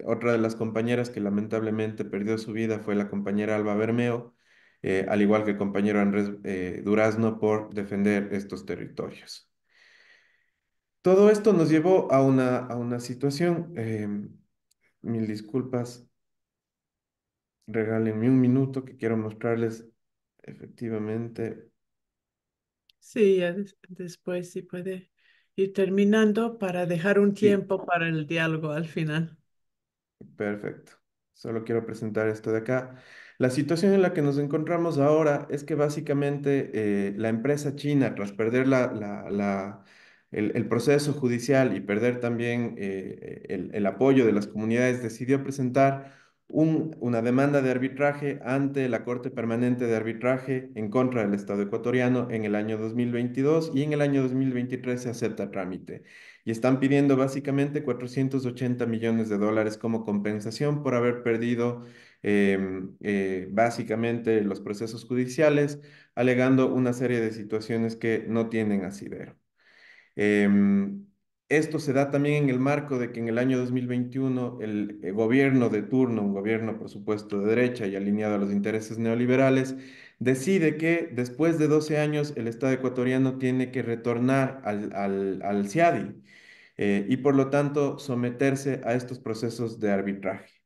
otra de las compañeras que lamentablemente perdió su vida fue la compañera Alba Bermeo, eh, al igual que el compañero Andrés eh, Durazno, por defender estos territorios. Todo esto nos llevó a una, a una situación, em, mil disculpas, regálenme un minuto que quiero mostrarles efectivamente. Sí, después si sí puede ir terminando para dejar un tiempo para el diálogo al final. Perfecto. Solo quiero presentar esto de acá. La situación en la que nos encontramos ahora es que básicamente eh, la empresa china, tras perder el, proceso judicial y perder también eh, el, apoyo de las comunidades, decidió presentar una demanda de arbitraje ante la Corte Permanente de Arbitraje en contra del Estado ecuatoriano en el año 2022 y en el año 2023 se acepta trámite. Y están pidiendo básicamente 480 millones de dólares como compensación por haber perdido Em, eh, básicamente los procesos judiciales, alegando una serie de situaciones que no tienen asidero. Em, esto se da también en el marco de que en el año 2021 el, eh, gobierno de turno, un gobierno por supuesto de derecha y alineado a los intereses neoliberales, decide que después de 12 años el Estado ecuatoriano tiene que retornar al, al, CIADI eh, y por lo tanto someterse a estos procesos de arbitraje.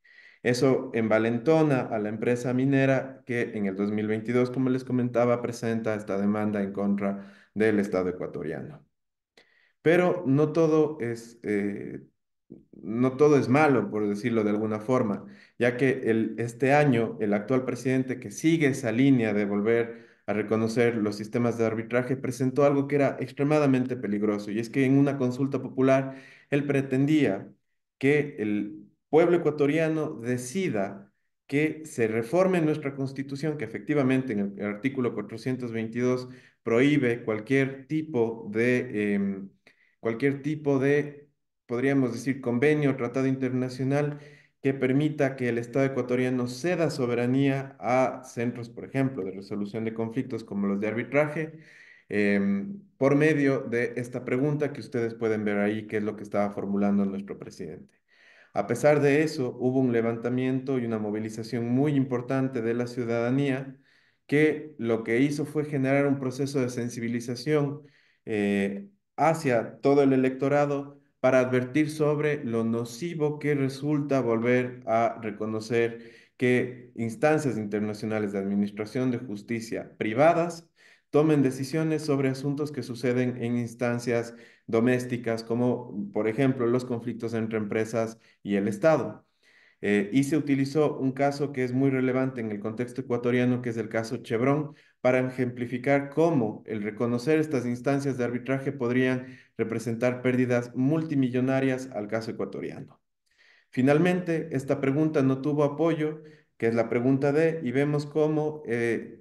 Eso envalentona a la empresa minera que en el 2022, como les comentaba, presenta esta demanda en contra del Estado ecuatoriano. Pero no todo es, eh, no todo es malo, por decirlo de alguna forma, ya que este año el actual presidente que sigue esa línea de volver a reconocer los sistemas de arbitraje, presentó algo que era extremadamente peligroso, y es que en una consulta popular él pretendía que el pueblo ecuatoriano decida que se reforme nuestra constitución, que efectivamente en el, artículo 422 prohíbe cualquier tipo de, em, cualquier tipo de, podríamos decir, convenio, o tratado internacional que permita que el Estado ecuatoriano ceda soberanía a centros, por ejemplo, de resolución de conflictos como los de arbitraje, em, por medio de esta pregunta que ustedes pueden ver ahí, que es lo que estaba formulando nuestro presidente. A pesar de eso, hubo un levantamiento y una movilización muy importante de la ciudadanía que lo que hizo fue generar un proceso de sensibilización eh, hacia todo el electorado para advertir sobre lo nocivo que resulta volver a reconocer que instancias internacionales de administración de justicia privadas tomen decisiones sobre asuntos que suceden en instancias domésticas, como por ejemplo los conflictos entre empresas y el Estado. Eh, y se utilizó un caso que es muy relevante en el contexto ecuatoriano, que es el caso Chevron, para ejemplificar cómo el reconocer estas instancias de arbitraje podrían representar pérdidas multimillonarias al caso ecuatoriano. Finalmente, esta pregunta no tuvo apoyo, que es la pregunta D, y vemos cómo eh,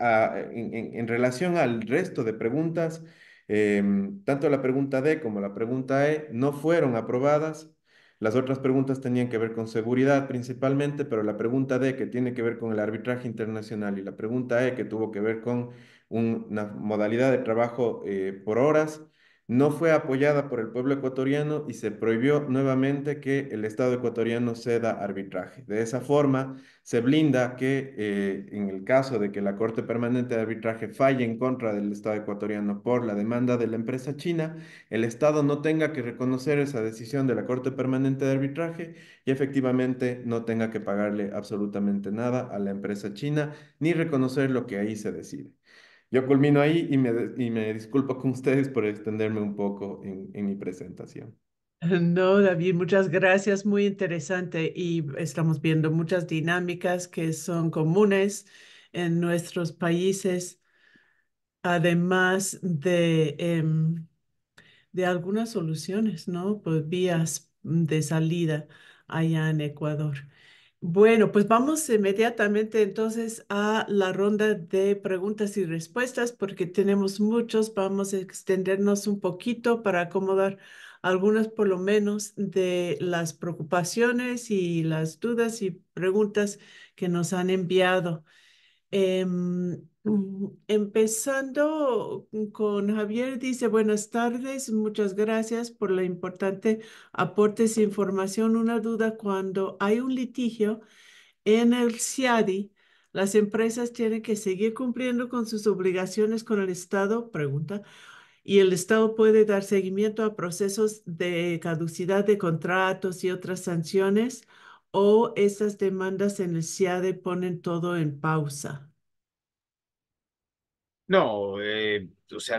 en, relación al resto de preguntas, em, tanto la pregunta D como la pregunta E no fueron aprobadas. Las otras preguntas tenían que ver con seguridad principalmente, pero la pregunta D que tiene que ver con el arbitraje internacional y la pregunta E que tuvo que ver con una modalidad de trabajo eh, por horas, no fue apoyada por el pueblo ecuatoriano y se prohibió nuevamente que el Estado ecuatoriano ceda arbitraje. De esa forma, se blinda que eh, en el caso de que la Corte Permanente de Arbitraje falle en contra del Estado ecuatoriano por la demanda de la empresa china, el Estado no tenga que reconocer esa decisión de la Corte Permanente de Arbitraje y efectivamente no tenga que pagarle absolutamente nada a la empresa china ni reconocer lo que ahí se decide. Yo culmino ahí y me, y me disculpo con ustedes por extenderme un poco en, mi presentación. No, David, muchas gracias, muy interesante y estamos viendo muchas dinámicas que son comunes en nuestros países, además de, em, de algunas soluciones, ¿no? Pues vías de salida allá en Ecuador. Bueno, pues vamos inmediatamente entonces a la ronda de preguntas y respuestas porque tenemos muchos. Vamos a extendernos un poquito para acomodar algunas por lo menos de las preocupaciones y las dudas y preguntas que nos han enviado. Em, Mm, empezando con Javier, dice buenas tardes, muchas gracias por la importante aporte e información. Una duda, cuando hay un litigio en el CIADI, ¿las empresas tienen que seguir cumpliendo con sus obligaciones con el Estado? Pregunta. Y el Estado puede dar seguimiento a procesos de caducidad de contratos y otras sanciones o esas demandas en el CIADI ponen todo en pausa. No, eh, o sea,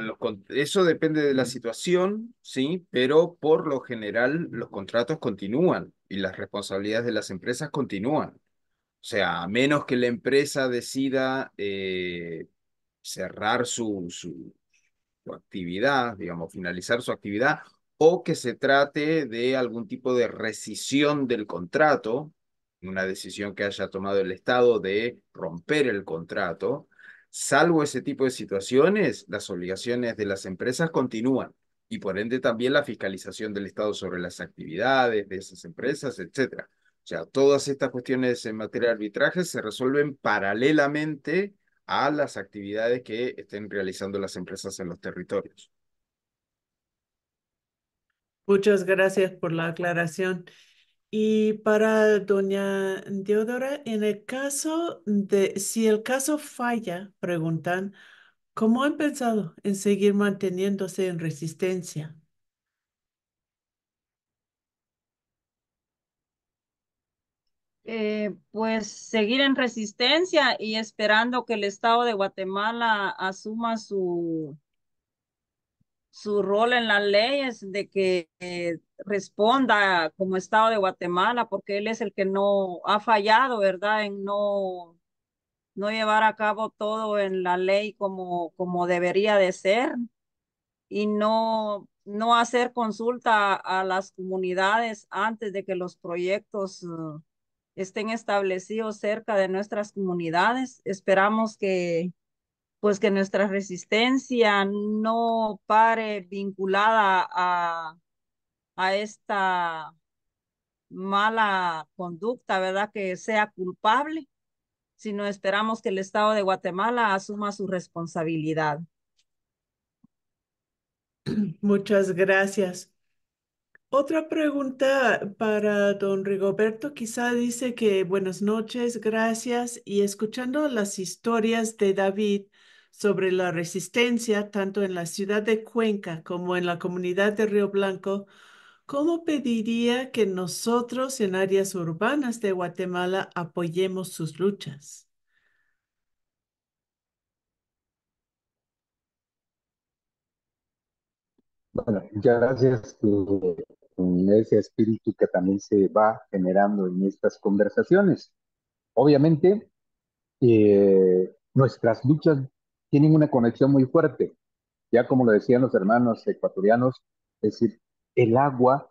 eso depende de la situación, sí, pero por lo general los contratos continúan y las responsabilidades de las empresas continúan. O sea, a menos que la empresa decida eh, cerrar su, su, su, actividad, digamos, finalizar su actividad, o que se trate de algún tipo de rescisión del contrato, una decisión que haya tomado el Estado de romper el contrato, Salvo ese tipo de situaciones, las obligaciones de las empresas continúan y por ende también la fiscalización del Estado sobre las actividades de esas empresas, etc. O sea, todas estas cuestiones en materia de arbitraje se resuelven paralelamente a las actividades que estén realizando las empresas en los territorios. Muchas gracias por la aclaración. Y para doña Deodora, en el caso de, si el caso falla, preguntan, ¿cómo han pensado en seguir manteniéndose en resistencia? Eh, pues seguir en resistencia y esperando que el Estado de Guatemala asuma su, su rol en las leyes, de que eh, responda como Estado de Guatemala, porque él es el que no ha fallado, ¿verdad? En no, no llevar a cabo todo en la ley como, como debería de ser y no, no hacer consulta a, las comunidades antes de que los proyectos uh, estén establecidos cerca de nuestras comunidades. Esperamos que pues que nuestra resistencia no pare vinculada a, a esta mala conducta, ¿verdad? Que sea culpable, sino esperamos que el Estado de Guatemala asuma su responsabilidad. Muchas gracias. Otra pregunta para don Rigoberto. Quizá dice que buenas noches, gracias. Y escuchando las historias de David, sobre la resistencia tanto en la ciudad de Cuenca como en la comunidad de Río Blanco, ¿cómo pediría que nosotros en áreas urbanas de Guatemala apoyemos sus luchas? Bueno, muchas gracias por eh, ese espíritu que también se va generando en estas conversaciones. Obviamente, eh, nuestras luchas tienen una conexión muy fuerte. Ya como lo decían los hermanos ecuatorianos, es decir, el agua,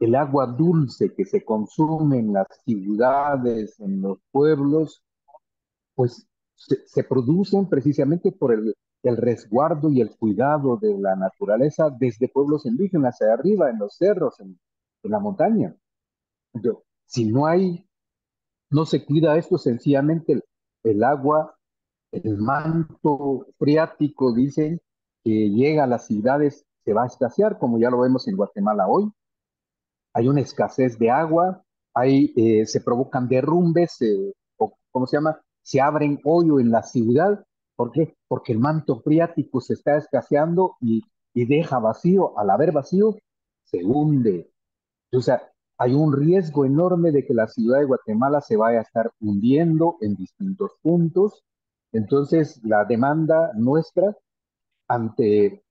el agua dulce que se consume en las ciudades, en los pueblos, pues se, producen precisamente por el, resguardo y el cuidado de la naturaleza desde pueblos indígenas, hacia arriba, en los cerros, en, la montaña. si no hay, no se cuida esto, sencillamente el agua el manto freático, dicen, que llega a las ciudades, se va a escasear, como ya lo vemos en Guatemala hoy. Hay una escasez de agua, hay, eh, se provocan derrumbes, o, ¿cómo se llama? Se abren hoyo en la ciudad. ¿Por qué? Porque el manto freático se está escaseando y, y deja vacío. Al haber vacío, se hunde. O sea, hay un riesgo enorme de que la ciudad de Guatemala se vaya a estar hundiendo en distintos puntos entonces, la demanda nuestra ante,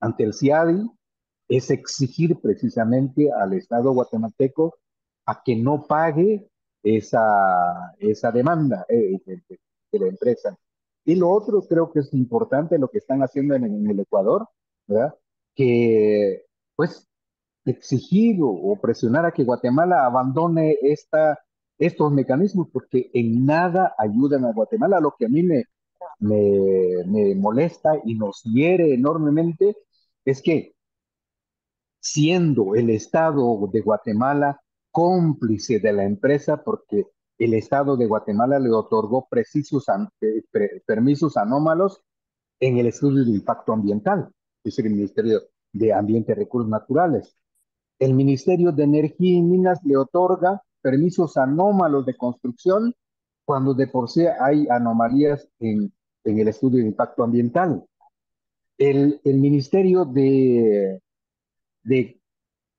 ante el CIADI es exigir precisamente al Estado guatemalteco a que no pague esa, esa demanda eh, de, la empresa. Y lo otro creo que es importante lo que están haciendo en, el Ecuador, ¿verdad? Que pues exigir o, presionar a que Guatemala abandone esta estos mecanismos porque en nada ayudan a Guatemala. Lo que a mí me, me, molesta y nos hiere enormemente es que siendo el Estado de Guatemala cómplice de la empresa porque el Estado de Guatemala le otorgó precisos eh, permisos anómalos en el estudio de impacto ambiental, es el Ministerio de Ambiente y Recursos Naturales. El Ministerio de Energía y Minas le otorga permisos anómalos de construcción cuando de por sí hay anomalías en, en el estudio de impacto ambiental. El, Ministerio de, de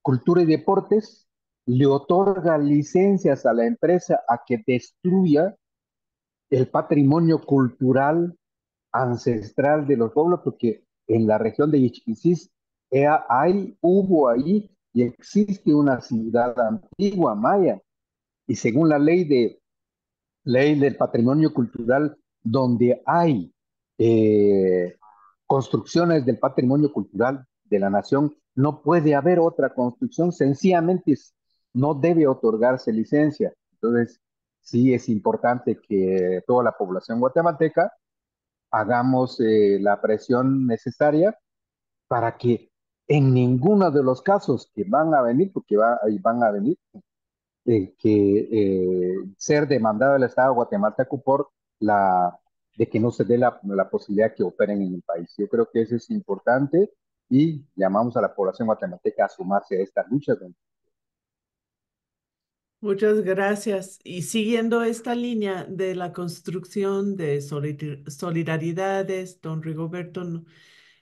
Cultura y Deportes le otorga licencias a la empresa a que destruya el patrimonio cultural ancestral de los pueblos, porque en la región de Ichquisis hay, hubo ahí y existe una ciudad antigua maya y según la ley, de, ley del patrimonio cultural, donde hay eh, construcciones del patrimonio cultural de la nación, no puede haber otra construcción, sencillamente no debe otorgarse licencia. Entonces, sí es importante que toda la población guatemalteca hagamos eh, la presión necesaria para que en ninguno de los casos que van a venir, porque van a venir, que eh, ser demandado el Estado de Guatemala por la de que no se dé la, la posibilidad que operen en el país. Yo creo que eso es importante y llamamos a la población guatemalteca a sumarse a esta lucha Muchas gracias. Y siguiendo esta línea de la construcción de solidaridades, don Rigoberto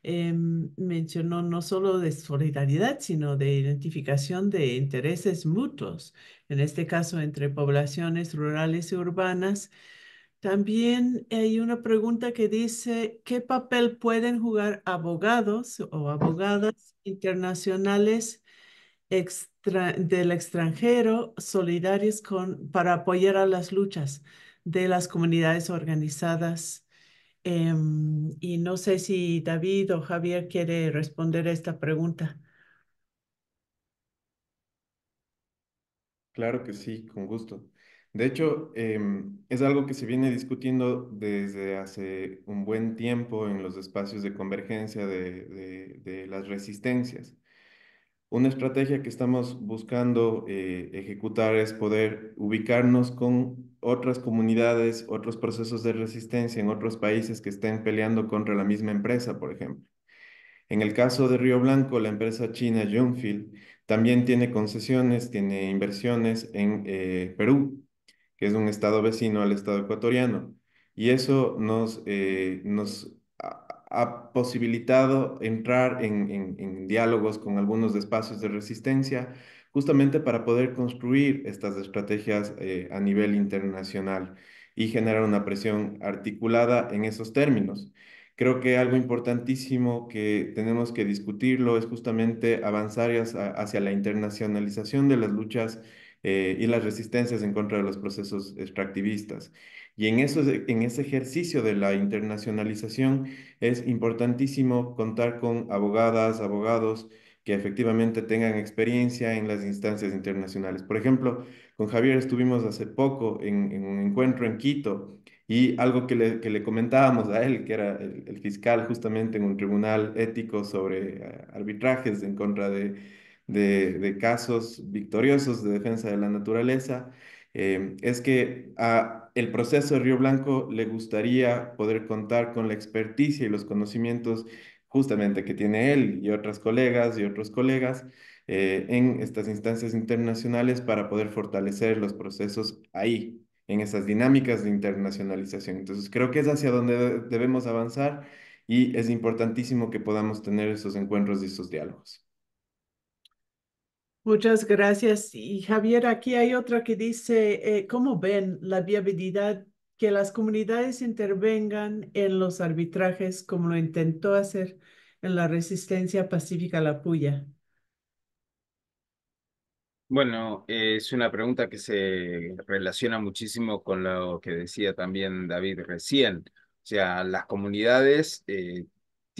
Em, mencionó no solo de solidaridad, sino de identificación de intereses mutuos, en este caso entre poblaciones rurales y urbanas. También hay una pregunta que dice, ¿qué papel pueden jugar abogados o abogadas internacionales del extranjero solidarios con, para apoyar a las luchas de las comunidades organizadas Em, y no sé si David o Javier quiere responder a esta pregunta. Claro que sí, con gusto. De hecho, em, es algo que se viene discutiendo desde hace un buen tiempo en los espacios de convergencia de, las resistencias. Una estrategia que estamos buscando eh, ejecutar es poder ubicarnos con otras comunidades, otros procesos de resistencia en otros países que estén peleando contra la misma empresa, por ejemplo. En el caso de Río Blanco, la empresa china Jungfield también tiene concesiones, tiene inversiones en eh, Perú, que es un estado vecino al estado ecuatoriano. Y eso nos, eh, nos ha posibilitado entrar en, en, en diálogos con algunos espacios de resistencia justamente para poder construir estas estrategias eh, a nivel internacional y generar una presión articulada en esos términos. Creo que algo importantísimo que tenemos que discutirlo es justamente avanzar hacia, la internacionalización de las luchas eh, y las resistencias en contra de los procesos extractivistas. Y en ese ejercicio de la internacionalización es importantísimo contar con abogadas, abogados, que efectivamente tengan experiencia en las instancias internacionales. Por ejemplo, con Javier estuvimos hace poco en, un encuentro en Quito y algo que le, comentábamos a él, que era el, fiscal justamente en un tribunal ético sobre eh, arbitrajes en contra de, casos victoriosos de defensa de la naturaleza, eh, es que a el proceso de Río Blanco le gustaría poder contar con la experticia y los conocimientos justamente que tiene él y otras colegas y otros colegas eh, en estas instancias internacionales para poder fortalecer los procesos ahí, en esas dinámicas de internacionalización. Entonces, creo que es hacia donde debemos avanzar y es importantísimo que podamos tener esos encuentros y esos diálogos. Muchas gracias. Y Javier, aquí hay otra que dice, eh, ¿cómo ven la viabilidad que las comunidades intervengan en los arbitrajes como lo intentó hacer en la resistencia pacífica a la puya. Bueno, es una pregunta que se relaciona muchísimo con lo que decía también David recién. O sea, las comunidades eh,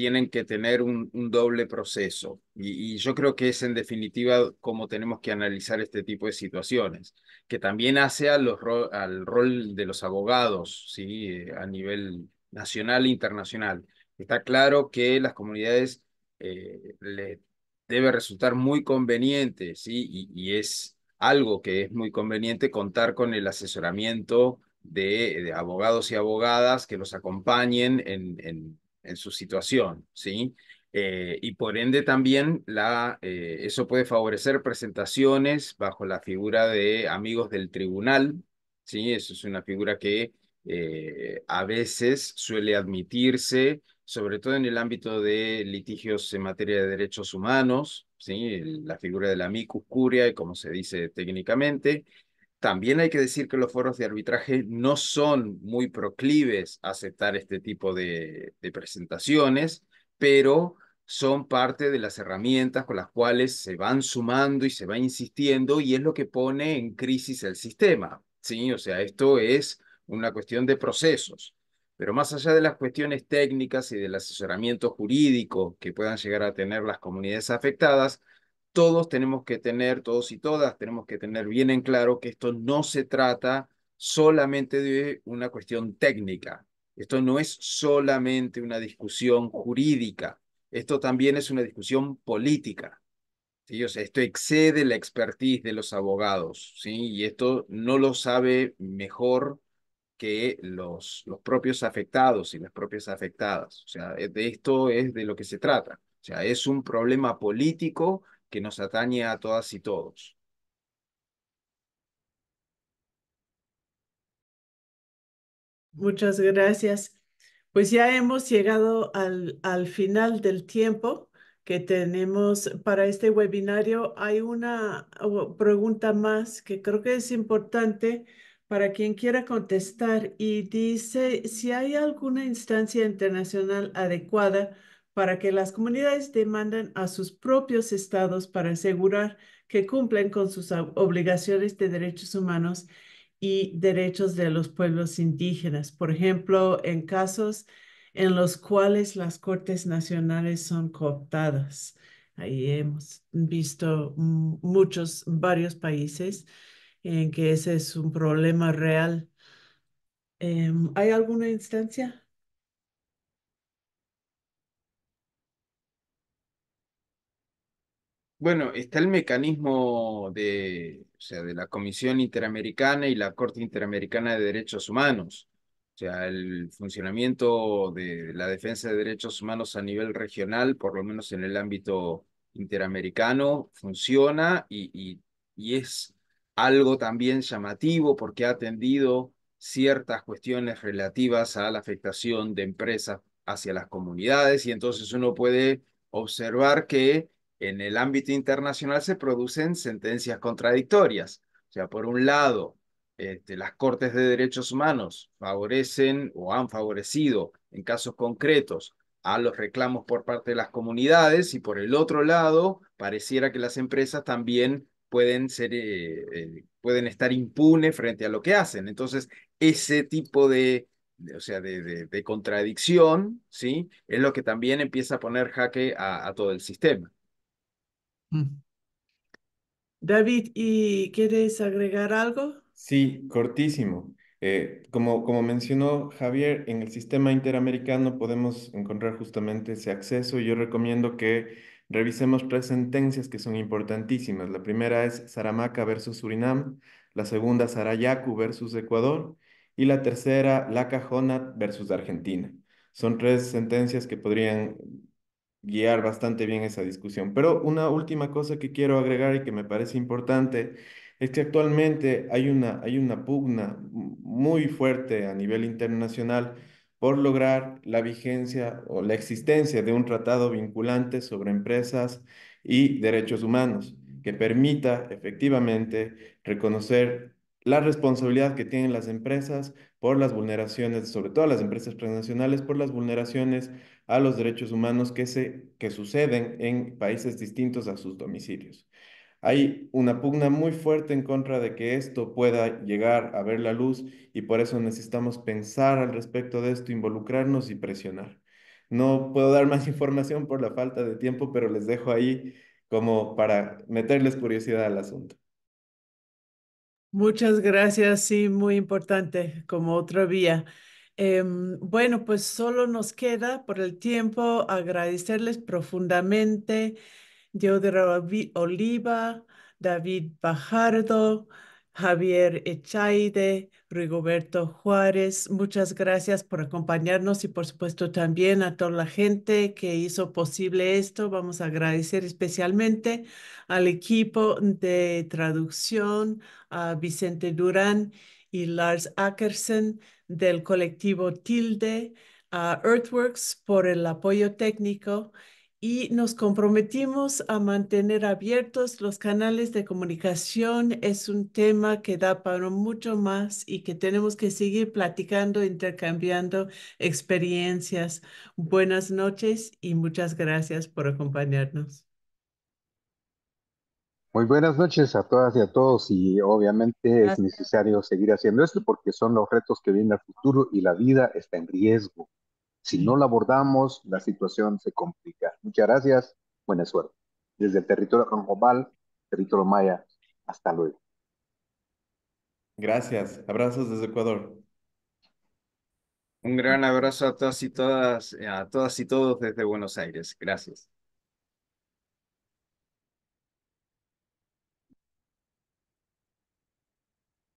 tienen que tener un, doble proceso. Y, yo creo que es en definitiva como tenemos que analizar este tipo de situaciones, que también hace al rol de los abogados ¿sí? Eh, a nivel nacional e internacional. Está claro que las comunidades eh, le debe resultar muy conveniente, ¿sí? y, es algo que es muy conveniente contar con el asesoramiento de, abogados y abogadas que los acompañen en, en su situación, ¿sí? Eh, y por ende también la, eh, eso puede favorecer presentaciones bajo la figura de amigos del tribunal, ¿sí? Eso es una figura que eh, a veces suele admitirse, sobre todo en el ámbito de litigios en materia de derechos humanos, ¿sí? la figura de la amicus curiae, como se dice técnicamente, también hay que decir que los foros de arbitraje no son muy proclives a aceptar este tipo de, presentaciones, pero son parte de las herramientas con las cuales se van sumando y se va insistiendo y es lo que pone en crisis el sistema. Sí, o sea, esto es una cuestión de procesos. Pero más allá de las cuestiones técnicas y del asesoramiento jurídico que puedan llegar a tener las comunidades afectadas, todos tenemos que tener, todos y todas tenemos que tener bien en claro que esto no se trata solamente de una cuestión técnica. Esto no es solamente una discusión jurídica. Esto también es una discusión política. ¿sí? esto excede la expertise de los abogados. ¿sí? Y esto no lo sabe mejor que los, los propios afectados y las propias afectadas. O sea, de esto es de lo que se trata. O sea, es un problema político que nos atañe a todas y todos. Muchas gracias. Pues ya hemos llegado al, al final del tiempo que tenemos para este webinario. Hay una pregunta más que creo que es importante para quien quiera contestar y dice si hay alguna instancia internacional adecuada para que las comunidades demanden a sus propios estados para asegurar que cumplen con sus obligaciones de derechos humanos y derechos de los pueblos indígenas. Por ejemplo, en casos en los cuales las cortes nacionales son cooptadas. Ahí hemos visto muchos, varios países en que ese es un problema real. Em, ¿Hay alguna instancia Bueno, está el mecanismo de, sea, de la Comisión Interamericana y la Corte Interamericana de Derechos Humanos. O sea, el funcionamiento de la defensa de derechos humanos a nivel regional, por lo menos en el ámbito interamericano, funciona y es algo también llamativo porque ha atendido ciertas cuestiones relativas a la afectación de empresas hacia las comunidades y entonces uno puede observar que en el ámbito internacional se producen sentencias contradictorias. O sea, por un lado, este, las Cortes de Derechos Humanos favorecen o han favorecido en casos concretos a los reclamos por parte de las comunidades y por el otro lado, pareciera que las empresas también pueden, ser, eh, eh, pueden estar impunes frente a lo que hacen. Entonces, ese tipo de, o sea, de, contradicción, ¿sí? Es lo que también empieza a poner jaque a todo el sistema. Mm. David, ¿y quieres agregar algo? Sí, cortísimo. Eh, como, como mencionó Javier, en el sistema interamericano podemos encontrar justamente ese acceso y yo recomiendo que revisemos tres sentencias que son importantísimas. La primera es Saramaca versus Surinam, la segunda Sarayacu versus Ecuador y la tercera La Cajonat versus Argentina. Son tres sentencias que podrían guiar bastante bien esa discusión. Pero una última cosa que quiero agregar y que me parece importante es que actualmente hay una, hay una pugna muy fuerte a nivel internacional por lograr la vigencia o la existencia de un tratado vinculante sobre empresas y derechos humanos que permita efectivamente reconocer la responsabilidad que tienen las empresas por las vulneraciones, sobre todo las empresas transnacionales, por las vulneraciones a los derechos humanos que, se, que suceden en países distintos a sus domicilios. Hay una pugna muy fuerte en contra de que esto pueda llegar a ver la luz y por eso necesitamos pensar al respecto de esto, involucrarnos y presionar. No puedo dar más información por la falta de tiempo, pero les dejo ahí como para meterles curiosidad al asunto. Muchas gracias, sí, muy importante como otra vía. Em, bueno, pues solo nos queda por el tiempo agradecerles profundamente, Deodoro Oliva, David Bajardo, Javier Echaide, Rigoberto Juárez. Muchas gracias por acompañarnos y por supuesto también a toda la gente que hizo posible esto. Vamos a agradecer especialmente al equipo de traducción, a Vicente Durán y Lars Ackerson del colectivo Tilde Earthworks por el apoyo técnico y nos comprometimos a mantener abiertos los canales de comunicación. Es un tema que da para mucho más y que tenemos que seguir platicando, intercambiando experiencias. Buenas noches y muchas gracias por acompañarnos. Muy buenas noches a todas y a todos y obviamente es necesario seguir haciendo esto porque son los retos que vienen al futuro y la vida está en riesgo. Si no la abordamos, la situación se complica. Muchas gracias, buena suerte. Desde el territorio ronjobal, territorio maya, hasta luego. Gracias, abrazos desde Ecuador. Un gran abrazo a todas y todas, a todas y todos desde Buenos Aires. Gracias.